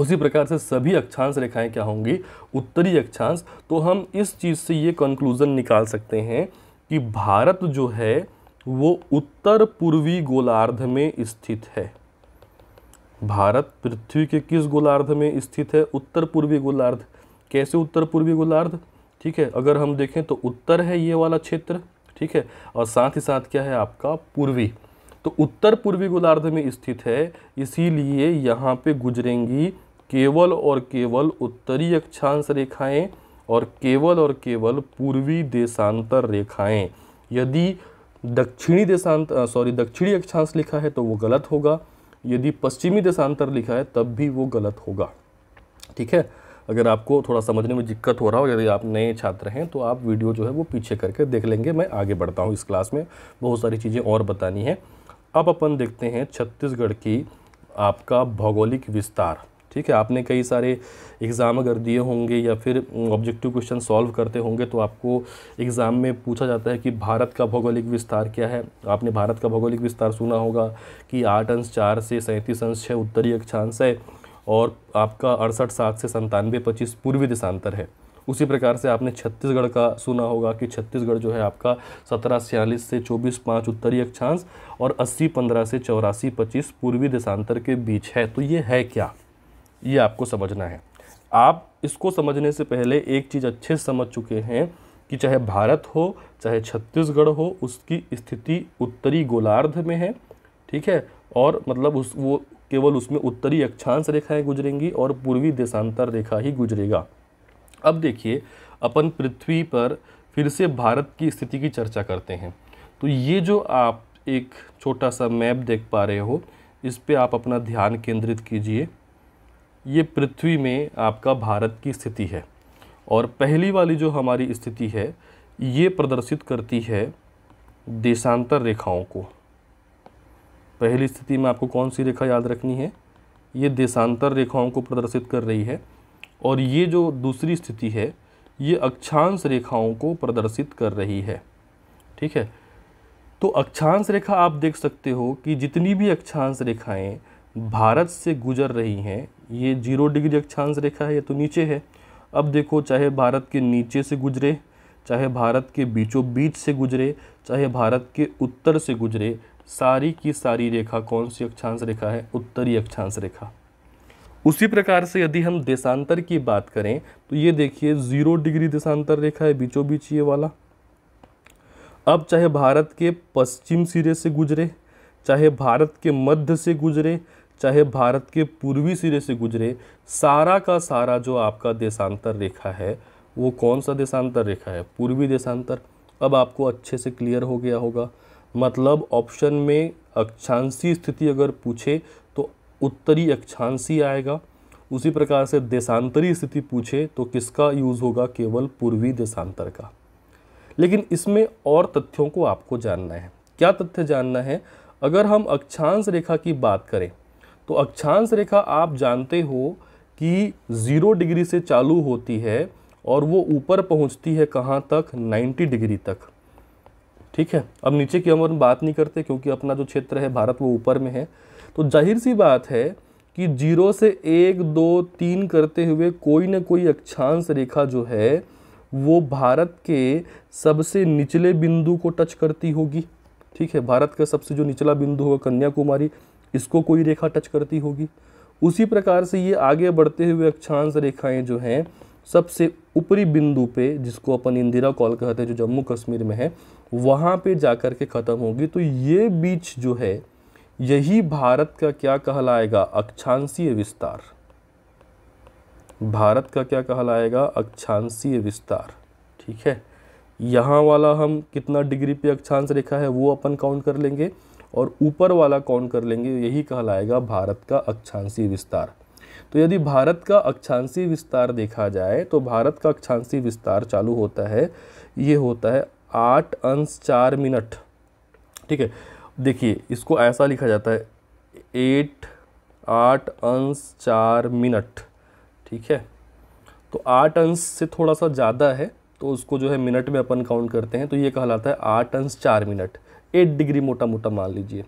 उसी प्रकार से सभी अक्षांश रेखाएं क्या होंगी उत्तरी अक्षांश तो हम इस चीज़ से ये कंक्लूज़न निकाल सकते हैं कि भारत जो है वो उत्तर पूर्वी गोलार्ध में स्थित है भारत पृथ्वी के किस गोलार्ध में स्थित है उत्तर पूर्वी गोलार्ध कैसे उत्तर पूर्वी गोलार्ध ठीक है अगर हम देखें तो उत्तर है ये वाला क्षेत्र ठीक है और साथ ही साथ क्या है आपका पूर्वी तो उत्तर पूर्वी गोलार्ध में स्थित है इसीलिए यहाँ पे गुजरेंगी केवल और केवल उत्तरी अक्षांश रेखाएं और केवल और केवल पूर्वी देशांतर रेखाएं यदि दक्षिणी देशांत सॉरी दक्षिणी अक्षांश लिखा है तो वो गलत होगा यदि पश्चिमी देशांतर लिखा है तब भी वो गलत होगा ठीक है अगर आपको थोड़ा समझने में दिक्कत हो रहा हो यदि आप नए छात्र हैं तो आप वीडियो जो है वो पीछे करके देख लेंगे मैं आगे बढ़ता हूँ इस क्लास में बहुत सारी चीज़ें और बतानी है अब अपन देखते हैं छत्तीसगढ़ की आपका भौगोलिक विस्तार ठीक है आपने कई सारे एग्ज़ाम अगर दिए होंगे या फिर ऑब्जेक्टिव क्वेश्चन सॉल्व करते होंगे तो आपको एग्ज़ाम में पूछा जाता है कि भारत का भौगोलिक विस्तार क्या है आपने भारत का भौगोलिक विस्तार सुना होगा कि आठ अंश चार से सैंतीस अंश छः उत्तरी अक्षांश है और आपका अड़सठ सात से संतानवे पच्चीस पूर्वी दिशांतर है उसी प्रकार से आपने छत्तीसगढ़ का सुना होगा कि छत्तीसगढ़ जो है आपका सत्रह छियालीस से चौबीस पाँच उत्तरी अक्षांश और अस्सी पंद्रह से चौरासी पच्चीस पूर्वी देशांतर के बीच है तो ये है क्या ये आपको समझना है आप इसको समझने से पहले एक चीज़ अच्छे से समझ चुके हैं कि चाहे भारत हो चाहे छत्तीसगढ़ हो उसकी स्थिति उत्तरी गोलार्ध में है ठीक है और मतलब उस वो केवल उसमें उत्तरी अक्षांश रेखाएं गुजरेंगी और पूर्वी देशांतर रेखा ही गुजरेगा अब देखिए अपन पृथ्वी पर फिर से भारत की स्थिति की चर्चा करते हैं तो ये जो आप एक छोटा सा मैप देख पा रहे हो इस पर आप अपना ध्यान केंद्रित कीजिए ये पृथ्वी में आपका भारत की स्थिति है और पहली वाली जो हमारी स्थिति है ये प्रदर्शित करती है देशांतर रेखाओं को पहली स्थिति में आपको कौन सी रेखा याद रखनी है ये देशांतर रेखाओं को प्रदर्शित कर रही है और ये जो दूसरी स्थिति है ये अक्षांश रेखाओं को प्रदर्शित कर रही है ठीक है तो अक्षांश रेखा आप देख सकते हो कि जितनी भी अक्षांश रेखाएं भारत से गुजर रही हैं ये जीरो डिग्री अक्षांश रेखा है ये तो नीचे है अब देखो चाहे भारत के नीचे से गुजरे चाहे भारत के बीचों बीच से गुजरे चाहे भारत के उत्तर से गुजरे सारी की सारी रेखा कौन सी अक्षांश रेखा है उत्तरी अक्षांश रेखा उसी प्रकार से यदि हम देशांतर की बात करें तो ये देखिए ज़ीरो डिग्री देशांतर रेखा है बीचों बीच ये वाला अब चाहे भारत के पश्चिम सिरे से गुजरे चाहे भारत के मध्य से गुजरे चाहे भारत के पूर्वी सिरे से गुजरे सारा का सारा जो आपका देशांतर रेखा है वो कौन सा देशांतर रेखा है पूर्वी देशांतर अब आपको अच्छे से क्लियर हो गया होगा मतलब ऑप्शन में अक्षांशी स्थिति अगर पूछे तो उत्तरी अक्षांशी आएगा उसी प्रकार से देशांतरी स्थिति पूछे तो किसका यूज़ होगा केवल पूर्वी देशांतर का लेकिन इसमें और तथ्यों को आपको जानना है क्या तथ्य जानना है अगर हम अक्षांश रेखा की बात करें तो अक्षांश रेखा आप जानते हो कि ज़ीरो डिग्री से चालू होती है और वो ऊपर पहुंचती है कहाँ तक 90 डिग्री तक ठीक है अब नीचे की हम बात नहीं करते क्योंकि अपना जो क्षेत्र है भारत वो ऊपर में है तो जाहिर सी बात है कि जीरो से एक दो तीन करते हुए कोई ना कोई अक्षांश रेखा जो है वो भारत के सबसे निचले बिंदु को टच करती होगी ठीक है भारत का सबसे जो निचला बिंदु होगा कन्याकुमारी इसको कोई रेखा टच करती होगी उसी प्रकार से ये आगे बढ़ते हुए अक्षांश रेखाएं जो हैं सबसे ऊपरी बिंदु पे जिसको अपन इंदिरा कॉल कहते हैं जो जम्मू कश्मीर में है वहाँ पे जाकर के ख़त्म होगी तो ये बीच जो है यही भारत का क्या कहलाएगा अक्षांशीय विस्तार भारत का क्या कहलाएगा अक्षांशीय विस्तार ठीक है यहाँ वाला हम कितना डिग्री पे अक्षांश रेखा है वो अपन काउंट कर लेंगे और ऊपर वाला कौन कर लेंगे यही कहलाएगा भारत का अक्षांशी विस्तार तो यदि भारत का अक्षांशी विस्तार देखा जाए तो भारत का अक्षांशी विस्तार चालू होता है ये होता है आठ अंश चार मिनट ठीक है देखिए इसको ऐसा लिखा जाता है एट आठ अंश चार मिनट ठीक है तो आठ अंश से थोड़ा सा ज़्यादा है तो उसको जो है मिनट में अपन काउंट करते हैं तो ये कहलाता है आठ अंश चार मिनट एट डिग्री मोटा मोटा मान लीजिए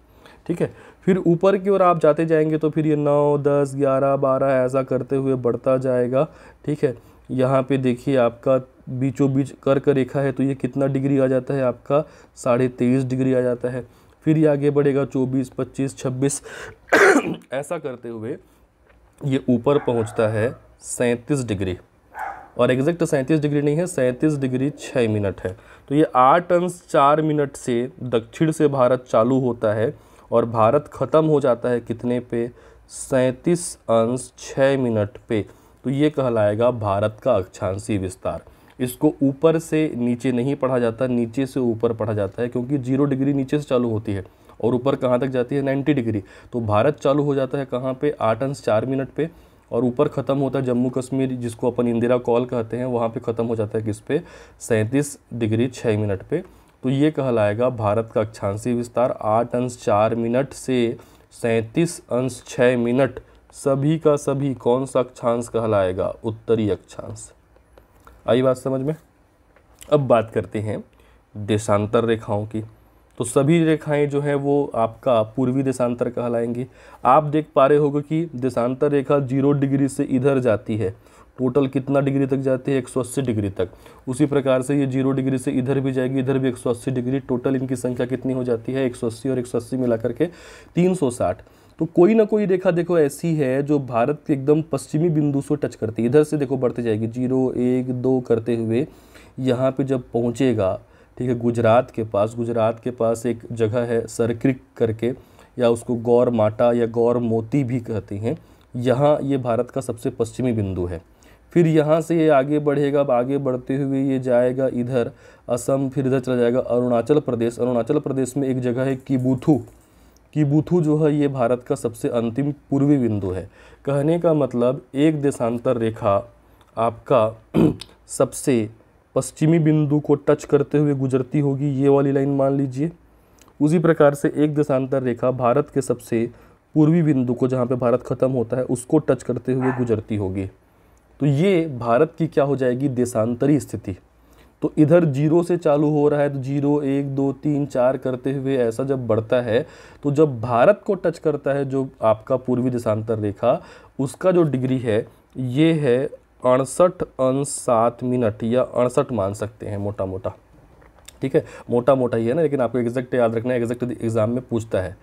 ठीक है फिर ऊपर की ओर आप जाते जाएंगे तो फिर ये नौ दस ग्यारह बारह ऐसा करते हुए बढ़ता जाएगा ठीक है यहाँ पे देखिए आपका बीचों बीच कर्क रेखा है तो ये कितना डिग्री आ जाता है आपका साढ़े तेईस डिग्री आ जाता है फिर ये आगे बढ़ेगा चौबीस पच्चीस छब्बीस ऐसा करते हुए ये ऊपर पहुँचता है सैंतीस डिग्री और एग्जैक्ट सैंतीस डिग्री नहीं है सैंतीस डिग्री छः मिनट है तो ये आठ अंश चार मिनट से दक्षिण से भारत चालू होता है और भारत ख़त्म हो जाता है कितने पे सैंतीस अंश छः मिनट पे तो ये कहलाएगा भारत का अक्षांशी विस्तार इसको ऊपर से नीचे नहीं पढ़ा जाता नीचे से ऊपर पढ़ा जाता है क्योंकि जीरो डिग्री नीचे से चालू होती है और ऊपर कहाँ तक जाती है नाइन्टी डिग्री तो भारत चालू हो जाता है कहाँ पे आठ अंश चार मिनट पे और ऊपर ख़त्म होता है जम्मू कश्मीर जिसको अपन इंदिरा कॉल कहते हैं वहाँ पे ख़त्म हो जाता है किस पे सैंतीस डिग्री छः मिनट पे तो ये कहलाएगा भारत का अक्षांशी विस्तार आठ अंश चार मिनट से सैंतीस अंश छः मिनट सभी का सभी कौन सा अक्षांश कहलाएगा उत्तरी अक्षांश आई बात समझ में अब बात करते हैं देशांतर रेखाओं की तो सभी रेखाएं जो हैं वो आपका पूर्वी देशांतर कहलाएंगी आप देख पा रहे होगे कि देशांतर रेखा जीरो डिग्री से इधर जाती है टोटल कितना डिग्री तक जाती है 180 डिग्री तक उसी प्रकार से ये जीरो डिग्री से इधर भी जाएगी इधर भी 180 डिग्री टोटल इनकी संख्या कितनी हो जाती है 180 और 180 मिला करके 360 तो कोई ना कोई रेखा देखो ऐसी है जो भारत के एकदम पश्चिमी बिंदु से टच करती है इधर से देखो बढ़ती जाएगी जीरो एक दो करते हुए यहाँ पर जब पहुँचेगा ठीक है गुजरात के पास गुजरात के पास एक जगह है सरक्रिक करके या उसको गौर माटा या गौर मोती भी कहते हैं यहाँ ये भारत का सबसे पश्चिमी बिंदु है फिर यहाँ से ये आगे बढ़ेगा अब आगे बढ़ते हुए ये जाएगा इधर असम फिर इधर चला जाएगा अरुणाचल प्रदेश अरुणाचल प्रदेश में एक जगह है किबूथू किबूथू जो है ये भारत का सबसे अंतिम पूर्वी बिंदु है कहने का मतलब एक देशांतर रेखा आपका सबसे पश्चिमी बिंदु को टच करते हुए गुजरती होगी ये वाली लाइन मान लीजिए उसी प्रकार से एक देशांतर रेखा भारत के सबसे पूर्वी बिंदु को जहाँ पे भारत ख़त्म होता है उसको टच करते हुए गुजरती होगी तो ये भारत की क्या हो जाएगी देशांतरी स्थिति तो इधर जीरो से चालू हो रहा है तो जीरो एक दो तीन चार करते हुए ऐसा जब बढ़ता है तो जब भारत को टच करता है जो आपका पूर्वी देशांतर रेखा उसका जो डिग्री है ये है अड़सठ अंश सात मिनट या अड़सठ मान सकते हैं मोटा मोटा ठीक है मोटा मोटा ही है ना लेकिन आपको एग्जैक्ट याद रखना है एग्जैक्ट एग्ज़ाम में पूछता है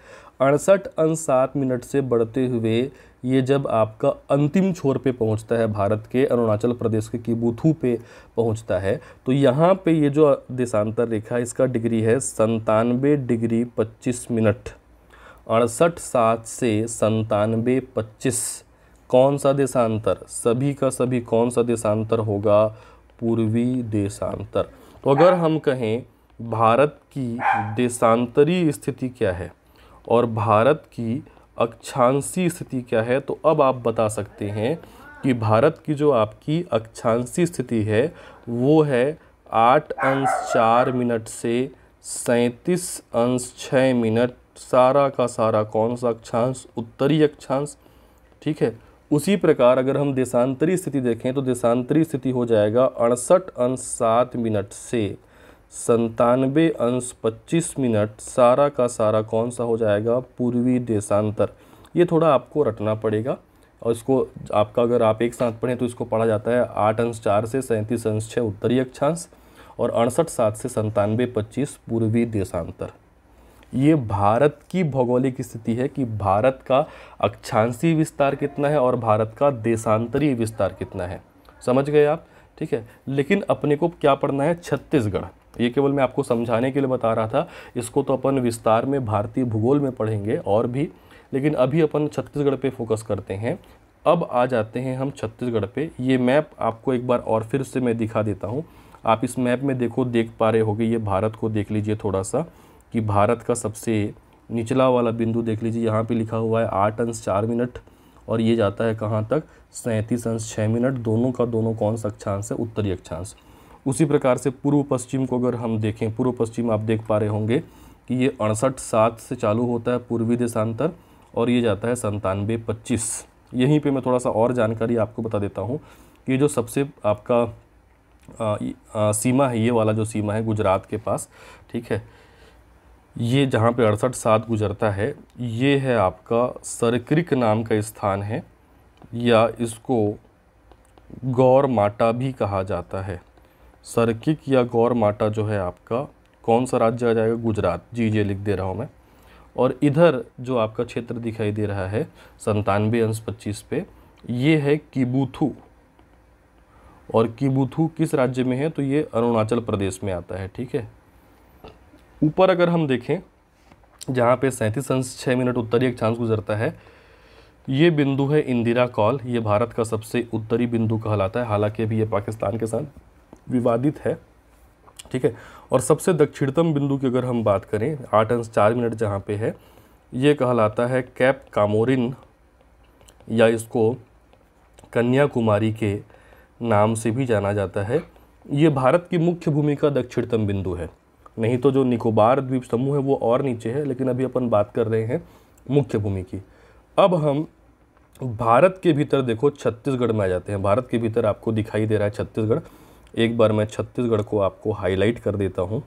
अड़सठ अंश सात मिनट से बढ़ते हुए ये जब आपका अंतिम छोर पे पहुंचता है भारत के अरुणाचल प्रदेश के किबूथू पे पहुंचता है तो यहाँ पे ये जो देशांतर रेखा इसका डिग्री है संतानवे डिग्री पच्चीस मिनट अड़सठ सात से संतानवे पच्चीस कौन सा देशांतर सभी का सभी कौन सा देशांतर होगा पूर्वी देशांतर तो अगर हम कहें भारत की देशांतरी स्थिति क्या है और भारत की अक्षांशी स्थिति क्या है तो अब आप बता सकते हैं कि भारत की जो आपकी अक्षांशी स्थिति है वो है आठ अंश चार मिनट से सैंतीस अंश छः मिनट सारा का सारा कौन सा अक्षांश उत्तरी अक्षांश ठीक है उसी प्रकार अगर हम देशांतरी स्थिति देखें तो देशांतरी स्थिति हो जाएगा अड़सठ अंश सात मिनट से संतानवे अंश पच्चीस मिनट सारा का सारा कौन सा हो जाएगा पूर्वी देशांतर ये थोड़ा आपको रटना पड़ेगा और इसको आपका अगर आप एक साथ पढ़ें तो इसको पढ़ा जाता है आठ अंश चार से सैंतीस अंश छः उत्तरी अक्षांश और अड़सठ सात से संतानवे पच्चीस पूर्वी देशांतर ये भारत की भौगोलिक स्थिति है कि भारत का अक्षांशी विस्तार कितना है और भारत का देशांतरीय विस्तार कितना है समझ गए आप ठीक है लेकिन अपने को क्या पढ़ना है छत्तीसगढ़ ये केवल मैं आपको समझाने के लिए बता रहा था इसको तो अपन विस्तार में भारतीय भूगोल में पढ़ेंगे और भी लेकिन अभी अपन छत्तीसगढ़ पे फोकस करते हैं अब आ जाते हैं हम छत्तीसगढ़ पे ये मैप आपको एक बार और फिर से मैं दिखा देता हूँ आप इस मैप में देखो देख पा रहे होगे ये भारत को देख लीजिए थोड़ा सा कि भारत का सबसे निचला वाला बिंदु देख लीजिए यहाँ पे लिखा हुआ है आठ अंश चार मिनट और ये जाता है कहाँ तक सैंतीस अंश छः मिनट दोनों का दोनों कौन सा अक्षांश है उत्तरी अक्षांश उसी प्रकार से पूर्व पश्चिम को अगर हम देखें पूर्व पश्चिम आप देख पा रहे होंगे कि ये अड़सठ सात से चालू होता है पूर्वी देशांतर और ये जाता है संतानवे पच्चीस यहीं पे मैं थोड़ा सा और जानकारी आपको बता देता हूँ कि जो सबसे आपका आ, आ, सीमा है ये वाला जो सीमा है गुजरात के पास ठीक है ये जहाँ पे अड़सठ सात गुजरता है ये है आपका सरक्रिक नाम का स्थान है या इसको गौर माटा भी कहा जाता है सरकिक या गौर माटा जो है आपका कौन सा राज्य आ जाएगा गुजरात जी ये लिख दे रहा हूँ मैं और इधर जो आपका क्षेत्र दिखाई दे रहा है संतानवे अंश पच्चीस पे ये है किबूथू और किबूथू किस राज्य में है तो ये अरुणाचल प्रदेश में आता है ठीक है ऊपर अगर हम देखें जहाँ पे सैंतीस अंश छः मिनट उत्तरी एक चांस गुजरता है ये बिंदु है इंदिरा कॉल ये भारत का सबसे उत्तरी बिंदु कहलाता है हालांकि अभी ये पाकिस्तान के साथ विवादित है ठीक है और सबसे दक्षिणतम बिंदु की अगर हम बात करें आठ अंश चार मिनट जहाँ पे है ये कहलाता है कैप कामोरिन या इसको कन्याकुमारी के नाम से भी जाना जाता है ये भारत की मुख्य भूमि का दक्षिणतम बिंदु है नहीं तो जो निकोबार द्वीप समूह है वो और नीचे है लेकिन अभी अपन बात कर रहे हैं मुख्य भूमि की अब हम भारत के भीतर देखो छत्तीसगढ़ में आ जाते हैं भारत के भीतर आपको दिखाई दे रहा है छत्तीसगढ़ एक बार मैं छत्तीसगढ़ को आपको हाईलाइट कर देता हूँ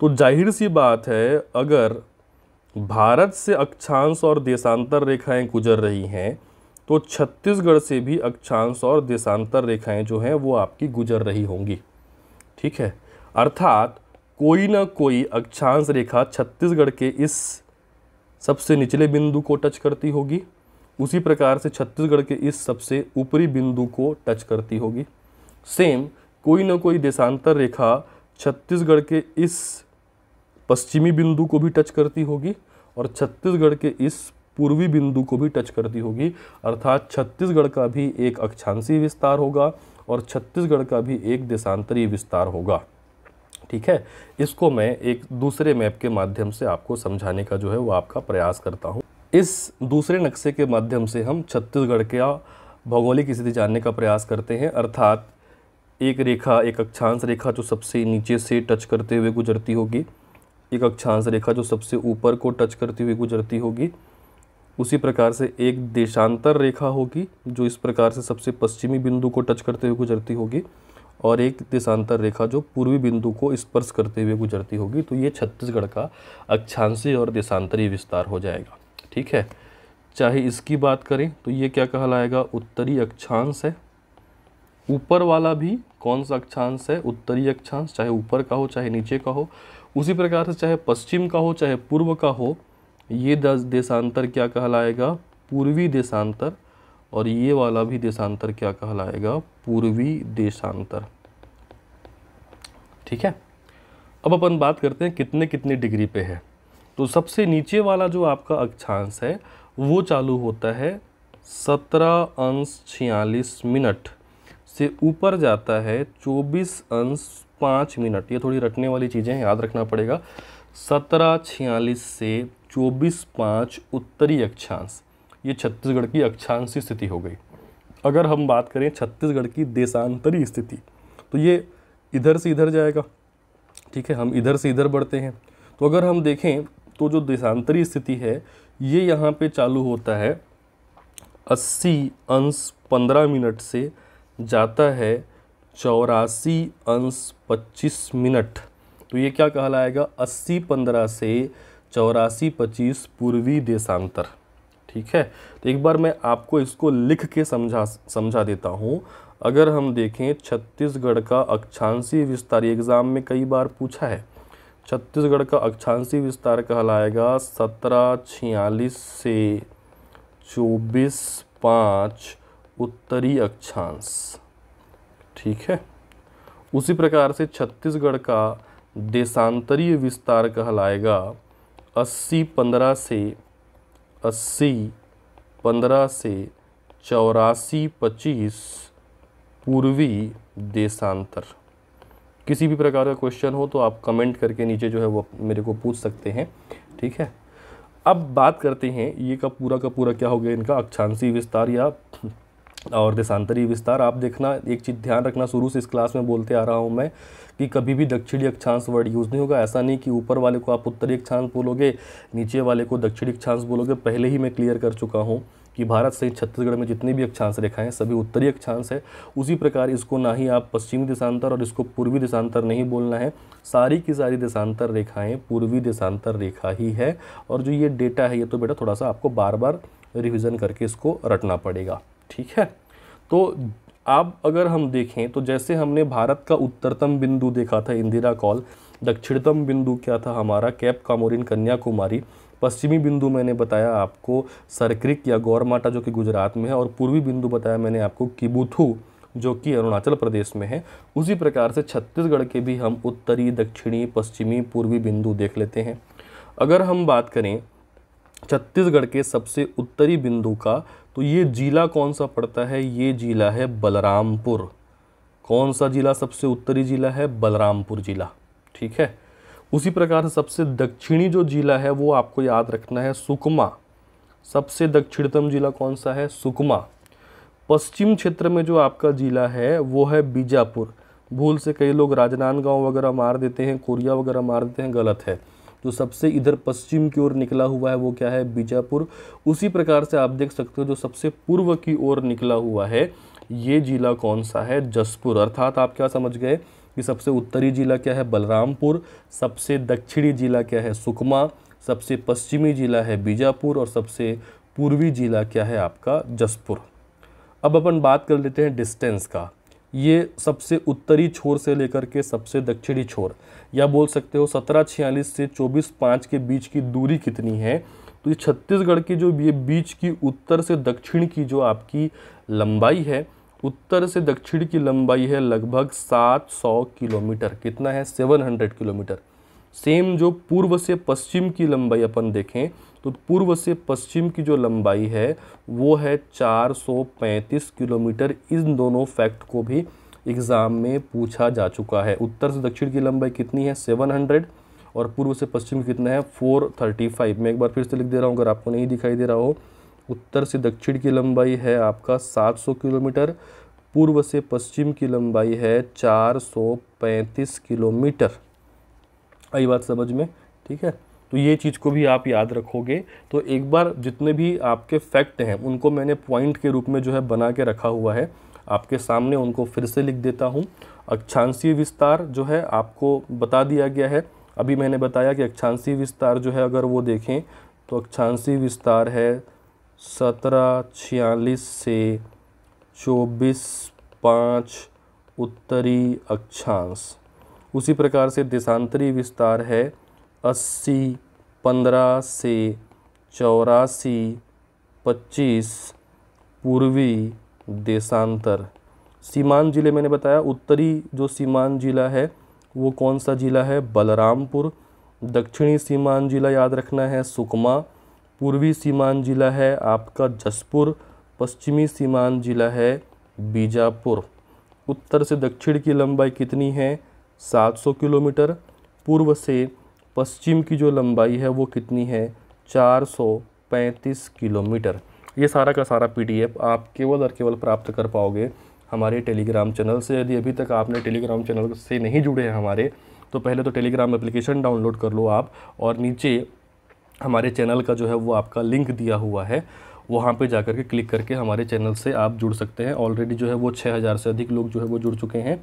तो जाहिर सी बात है अगर भारत से अक्षांश और देशांतर रेखाएं गुजर रही हैं तो छत्तीसगढ़ से भी अक्षांश और देशांतर रेखाएं जो हैं वो आपकी गुजर रही होंगी ठीक है अर्थात कोई ना कोई अक्षांश रेखा छत्तीसगढ़ के इस सबसे निचले बिंदु को टच करती होगी उसी प्रकार से छत्तीसगढ़ के इस सबसे ऊपरी बिंदु को टच करती होगी सेम कोई ना कोई देशांतर रेखा छत्तीसगढ़ के इस पश्चिमी बिंदु को भी टच करती होगी और छत्तीसगढ़ के इस पूर्वी बिंदु को भी टच करती होगी अर्थात छत्तीसगढ़ का भी एक अक्षांशीय विस्तार होगा और छत्तीसगढ़ का भी एक देशांतरीय विस्तार होगा ठीक है इसको मैं एक दूसरे मैप के माध्यम से आपको समझाने का जो है वो आपका प्रयास करता हूँ इस दूसरे नक्शे के माध्यम से हम छत्तीसगढ़ का भौगोलिक स्थिति जानने का प्रयास करते हैं अर्थात एक रेखा एक अक्षांश रेखा जो सबसे नीचे से टच करते हुए गुजरती होगी एक अक्षांश रेखा जो सबसे ऊपर को टच करती हुई गुजरती होगी उसी प्रकार से एक देशांतर रेखा होगी जो इस प्रकार से सबसे पश्चिमी बिंदु को टच करते हुए गुजरती होगी और एक देशांतर रेखा जो पूर्वी बिंदु को स्पर्श करते हुए गुजरती होगी तो ये छत्तीसगढ़ का अक्षांशी और देशांतरी विस्तार हो जाएगा ठीक है चाहे इसकी बात करें तो ये क्या कहलाएगा उत्तरी अक्षांश है ऊपर वाला भी कौन सा अक्षांश है उत्तरी अक्षांश चाहे ऊपर का हो चाहे नीचे का हो उसी प्रकार से चाहे पश्चिम का हो चाहे पूर्व का हो ये देशांतर क्या कहलाएगा पूर्वी देशांतर और ये वाला भी देशांतर क्या कहलाएगा पूर्वी देशांतर ठीक है अब अपन बात करते हैं कितने कितने डिग्री पे है तो सबसे नीचे वाला जो आपका अक्षांश है वो चालू होता है सत्रह अंश छियालीस मिनट से ऊपर जाता है चौबीस अंश पाँच मिनट ये थोड़ी रटने वाली चीज़ें याद रखना पड़ेगा सत्रह छियालीस से चौबीस पाँच उत्तरी अक्षांश ये छत्तीसगढ़ की अक्षांशी स्थिति हो गई अगर हम बात करें छत्तीसगढ़ की देशांतरी स्थिति तो ये इधर से इधर जाएगा ठीक है हम इधर से इधर बढ़ते हैं तो अगर हम देखें तो जो देशांतरी स्थिति है ये यहाँ पे चालू होता है अस्सी अंश पंद्रह मिनट से जाता है चौरासी अंश पच्चीस मिनट तो ये क्या कहलाएगा अस्सी पंद्रह से चौरासी पच्चीस पूर्वी देशांतर ठीक है तो एक बार मैं आपको इसको लिख के समझा समझा देता हूँ अगर हम देखें छत्तीसगढ़ का अक्षांशी विस्तार एग्ज़ाम में कई बार पूछा है छत्तीसगढ़ का अक्षांशी विस्तार कहलाएगा सत्रह छियालीस से चौबीस पाँच उत्तरी अक्षांश ठीक है उसी प्रकार से छत्तीसगढ़ का देशांतरीय विस्तार कहलाएगा अस्सी पंद्रह से अस्सी पंद्रह से चौरासी पच्चीस पूर्वी देशांतर किसी भी प्रकार का क्वेश्चन हो तो आप कमेंट करके नीचे जो है वो मेरे को पूछ सकते हैं ठीक है अब बात करते हैं ये का पूरा का पूरा क्या हो गया इनका अक्षांशी विस्तार या और देशांतरी विस्तार आप देखना एक चीज़ ध्यान रखना शुरू से इस क्लास में बोलते आ रहा हूँ मैं कि कभी भी दक्षिणी अक्षांश वर्ड यूज़ नहीं होगा ऐसा नहीं कि ऊपर वाले को आप उत्तरी अक्षांश बोलोगे नीचे वाले को दक्षिणी अक्षांश बोलोगे पहले ही मैं क्लियर कर चुका हूँ कि भारत सहित छत्तीसगढ़ में जितनी भी अक्षांश रेखाएं सभी उत्तरी अक्षांश है उसी प्रकार इसको ना ही आप पश्चिमी देशांतर और इसको पूर्वी देशांतर नहीं बोलना है सारी की सारी देशांतर रेखाएं पूर्वी देशांतर रेखा ही है और जो ये डेटा है ये तो बेटा थोड़ा सा आपको बार बार रिविज़न करके इसको रटना पड़ेगा ठीक है तो अब अगर हम देखें तो जैसे हमने भारत का उत्तरतम बिंदु देखा था इंदिरा कॉल दक्षिणतम बिंदु क्या था हमारा कैप कामोरिन कन्याकुमारी पश्चिमी बिंदु मैंने बताया आपको सरक्रिक या गौरमाटा जो कि गुजरात में है और पूर्वी बिंदु बताया मैंने आपको किबुथू जो कि अरुणाचल प्रदेश में है उसी प्रकार से छत्तीसगढ़ के भी हम उत्तरी दक्षिणी पश्चिमी पूर्वी बिंदु देख लेते हैं अगर हम बात करें छत्तीसगढ़ के सबसे उत्तरी बिंदु का तो ये जिला कौन सा पड़ता है ये जिला है बलरामपुर कौन सा जिला सबसे उत्तरी जिला है बलरामपुर जिला ठीक है उसी प्रकार से सबसे दक्षिणी जो जिला है वो आपको याद रखना है सुकमा सबसे दक्षिणतम जिला कौन सा है सुकमा पश्चिम क्षेत्र में जो आपका जिला है वो है बीजापुर भूल से कई लोग राजनांदगांव वगैरह मार देते हैं कोरिया वगैरह मार देते हैं गलत है जो सबसे इधर पश्चिम की ओर निकला हुआ है वो क्या है बीजापुर उसी प्रकार से आप देख सकते हो जो सबसे पूर्व की ओर निकला हुआ है ये जिला कौन सा है जसपुर अर्थात आप क्या समझ गए कि सबसे उत्तरी जिला क्या है बलरामपुर सबसे दक्षिणी जिला क्या है सुकमा सबसे पश्चिमी जिला है बीजापुर और सबसे पूर्वी जिला क्या है आपका जसपुर अब अपन बात कर लेते हैं डिस्टेंस का ये सबसे उत्तरी छोर से लेकर के सबसे दक्षिणी छोर या बोल सकते हो सत्रह छियालीस से चौबीस पाँच के बीच की दूरी कितनी है तो ये छत्तीसगढ़ की जो ये बीच की उत्तर से दक्षिण की जो आपकी लंबाई है उत्तर से दक्षिण की लंबाई है लगभग सात सौ किलोमीटर कितना है सेवन हंड्रेड किलोमीटर सेम जो पूर्व से पश्चिम की लंबाई अपन देखें तो पूर्व से पश्चिम की जो लंबाई है वो है 435 किलोमीटर इन दोनों फैक्ट को भी एग्ज़ाम में पूछा जा चुका है उत्तर से दक्षिण की लंबाई कितनी है 700 और पूर्व से पश्चिम कितना है 435 मैं एक बार फिर से लिख दे रहा हूँ अगर आपको नहीं दिखाई दे रहा हो उत्तर से दक्षिण की लंबाई है आपका सात किलोमीटर पूर्व से पश्चिम की लंबाई है चार किलोमीटर आई बात समझ में ठीक है तो ये चीज़ को भी आप याद रखोगे तो एक बार जितने भी आपके फैक्ट हैं उनको मैंने पॉइंट के रूप में जो है बना के रखा हुआ है आपके सामने उनको फिर से लिख देता हूँ अक्षांशीय विस्तार जो है आपको बता दिया गया है अभी मैंने बताया कि अक्षांशीय विस्तार जो है अगर वो देखें तो अक्षांशीय विस्तार है सत्रह छियालीस से चौबीस पाँच उत्तरी अक्षांश उसी प्रकार से देशांतरी विस्तार है अस्सी पंद्रह से चौरासी पच्चीस पूर्वी देशांतर सीमान ज़िले मैंने बताया उत्तरी जो सीमान ज़िला है वो कौन सा ज़िला है बलरामपुर दक्षिणी सीमान ज़िला याद रखना है सुकमा पूर्वी सीमान ज़िला है आपका जसपुर पश्चिमी सीमान ज़िला है बीजापुर उत्तर से दक्षिण की लंबाई कितनी है 700 किलोमीटर पूर्व से पश्चिम की जो लंबाई है वो कितनी है 435 किलोमीटर ये सारा का सारा पीडीएफ आप केवल और केवल प्राप्त कर पाओगे हमारे टेलीग्राम चैनल से यदि अभी तक आपने टेलीग्राम चैनल से नहीं जुड़े हैं हमारे तो पहले तो टेलीग्राम एप्लीकेशन डाउनलोड कर लो आप और नीचे हमारे चैनल का जो है वो आपका लिंक दिया हुआ है वहाँ पे जाकर के क्लिक करके हमारे चैनल से आप जुड़ सकते हैं ऑलरेडी जो है वो छः हज़ार से अधिक लोग जो है वो जुड़ चुके हैं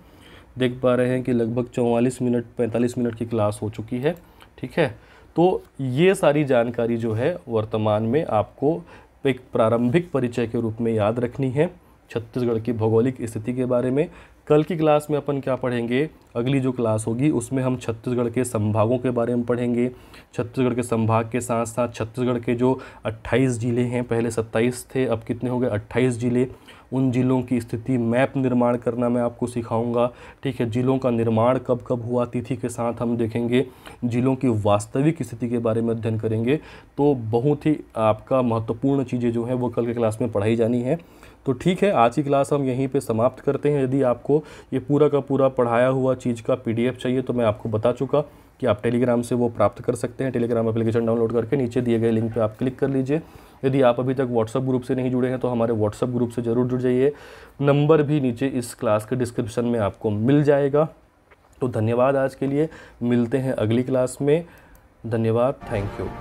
देख पा रहे हैं कि लगभग चौवालीस मिनट पैंतालीस मिनट की क्लास हो चुकी है ठीक है तो ये सारी जानकारी जो है वर्तमान में आपको एक प्रारंभिक परिचय के रूप में याद रखनी है छत्तीसगढ़ की भौगोलिक स्थिति के बारे में कल की क्लास में अपन क्या पढ़ेंगे अगली जो क्लास होगी उसमें हम छत्तीसगढ़ के संभागों के बारे में पढ़ेंगे छत्तीसगढ़ के संभाग के साथ साथ छत्तीसगढ़ के जो 28 ज़िले हैं पहले 27 थे अब कितने हो गए 28 ज़िले उन ज़िलों की स्थिति मैप निर्माण करना मैं आपको सिखाऊंगा ठीक है ज़िलों का निर्माण कब कब हुआ तिथि के साथ हम देखेंगे ज़िलों की वास्तविक स्थिति के बारे में अध्ययन करेंगे तो बहुत ही आपका महत्वपूर्ण चीज़ें जो हैं वो कल के क्लास में पढ़ाई जानी है तो ठीक है आज की क्लास हम यहीं पे समाप्त करते हैं यदि आपको ये पूरा का पूरा पढ़ाया हुआ चीज़ का पीडीएफ चाहिए तो मैं आपको बता चुका कि आप टेलीग्राम से वो प्राप्त कर सकते हैं टेलीग्राम एप्लीकेशन डाउनलोड करके नीचे दिए गए लिंक पर आप क्लिक कर लीजिए यदि आप अभी तक व्हाट्सअप ग्रुप से नहीं जुड़े हैं तो हमारे व्हाट्सअप ग्रुप से ज़रूर जुड़ जाइए नंबर भी नीचे इस क्लास के डिस्क्रिप्शन में आपको मिल जाएगा तो धन्यवाद आज के लिए मिलते हैं अगली क्लास में धन्यवाद थैंक यू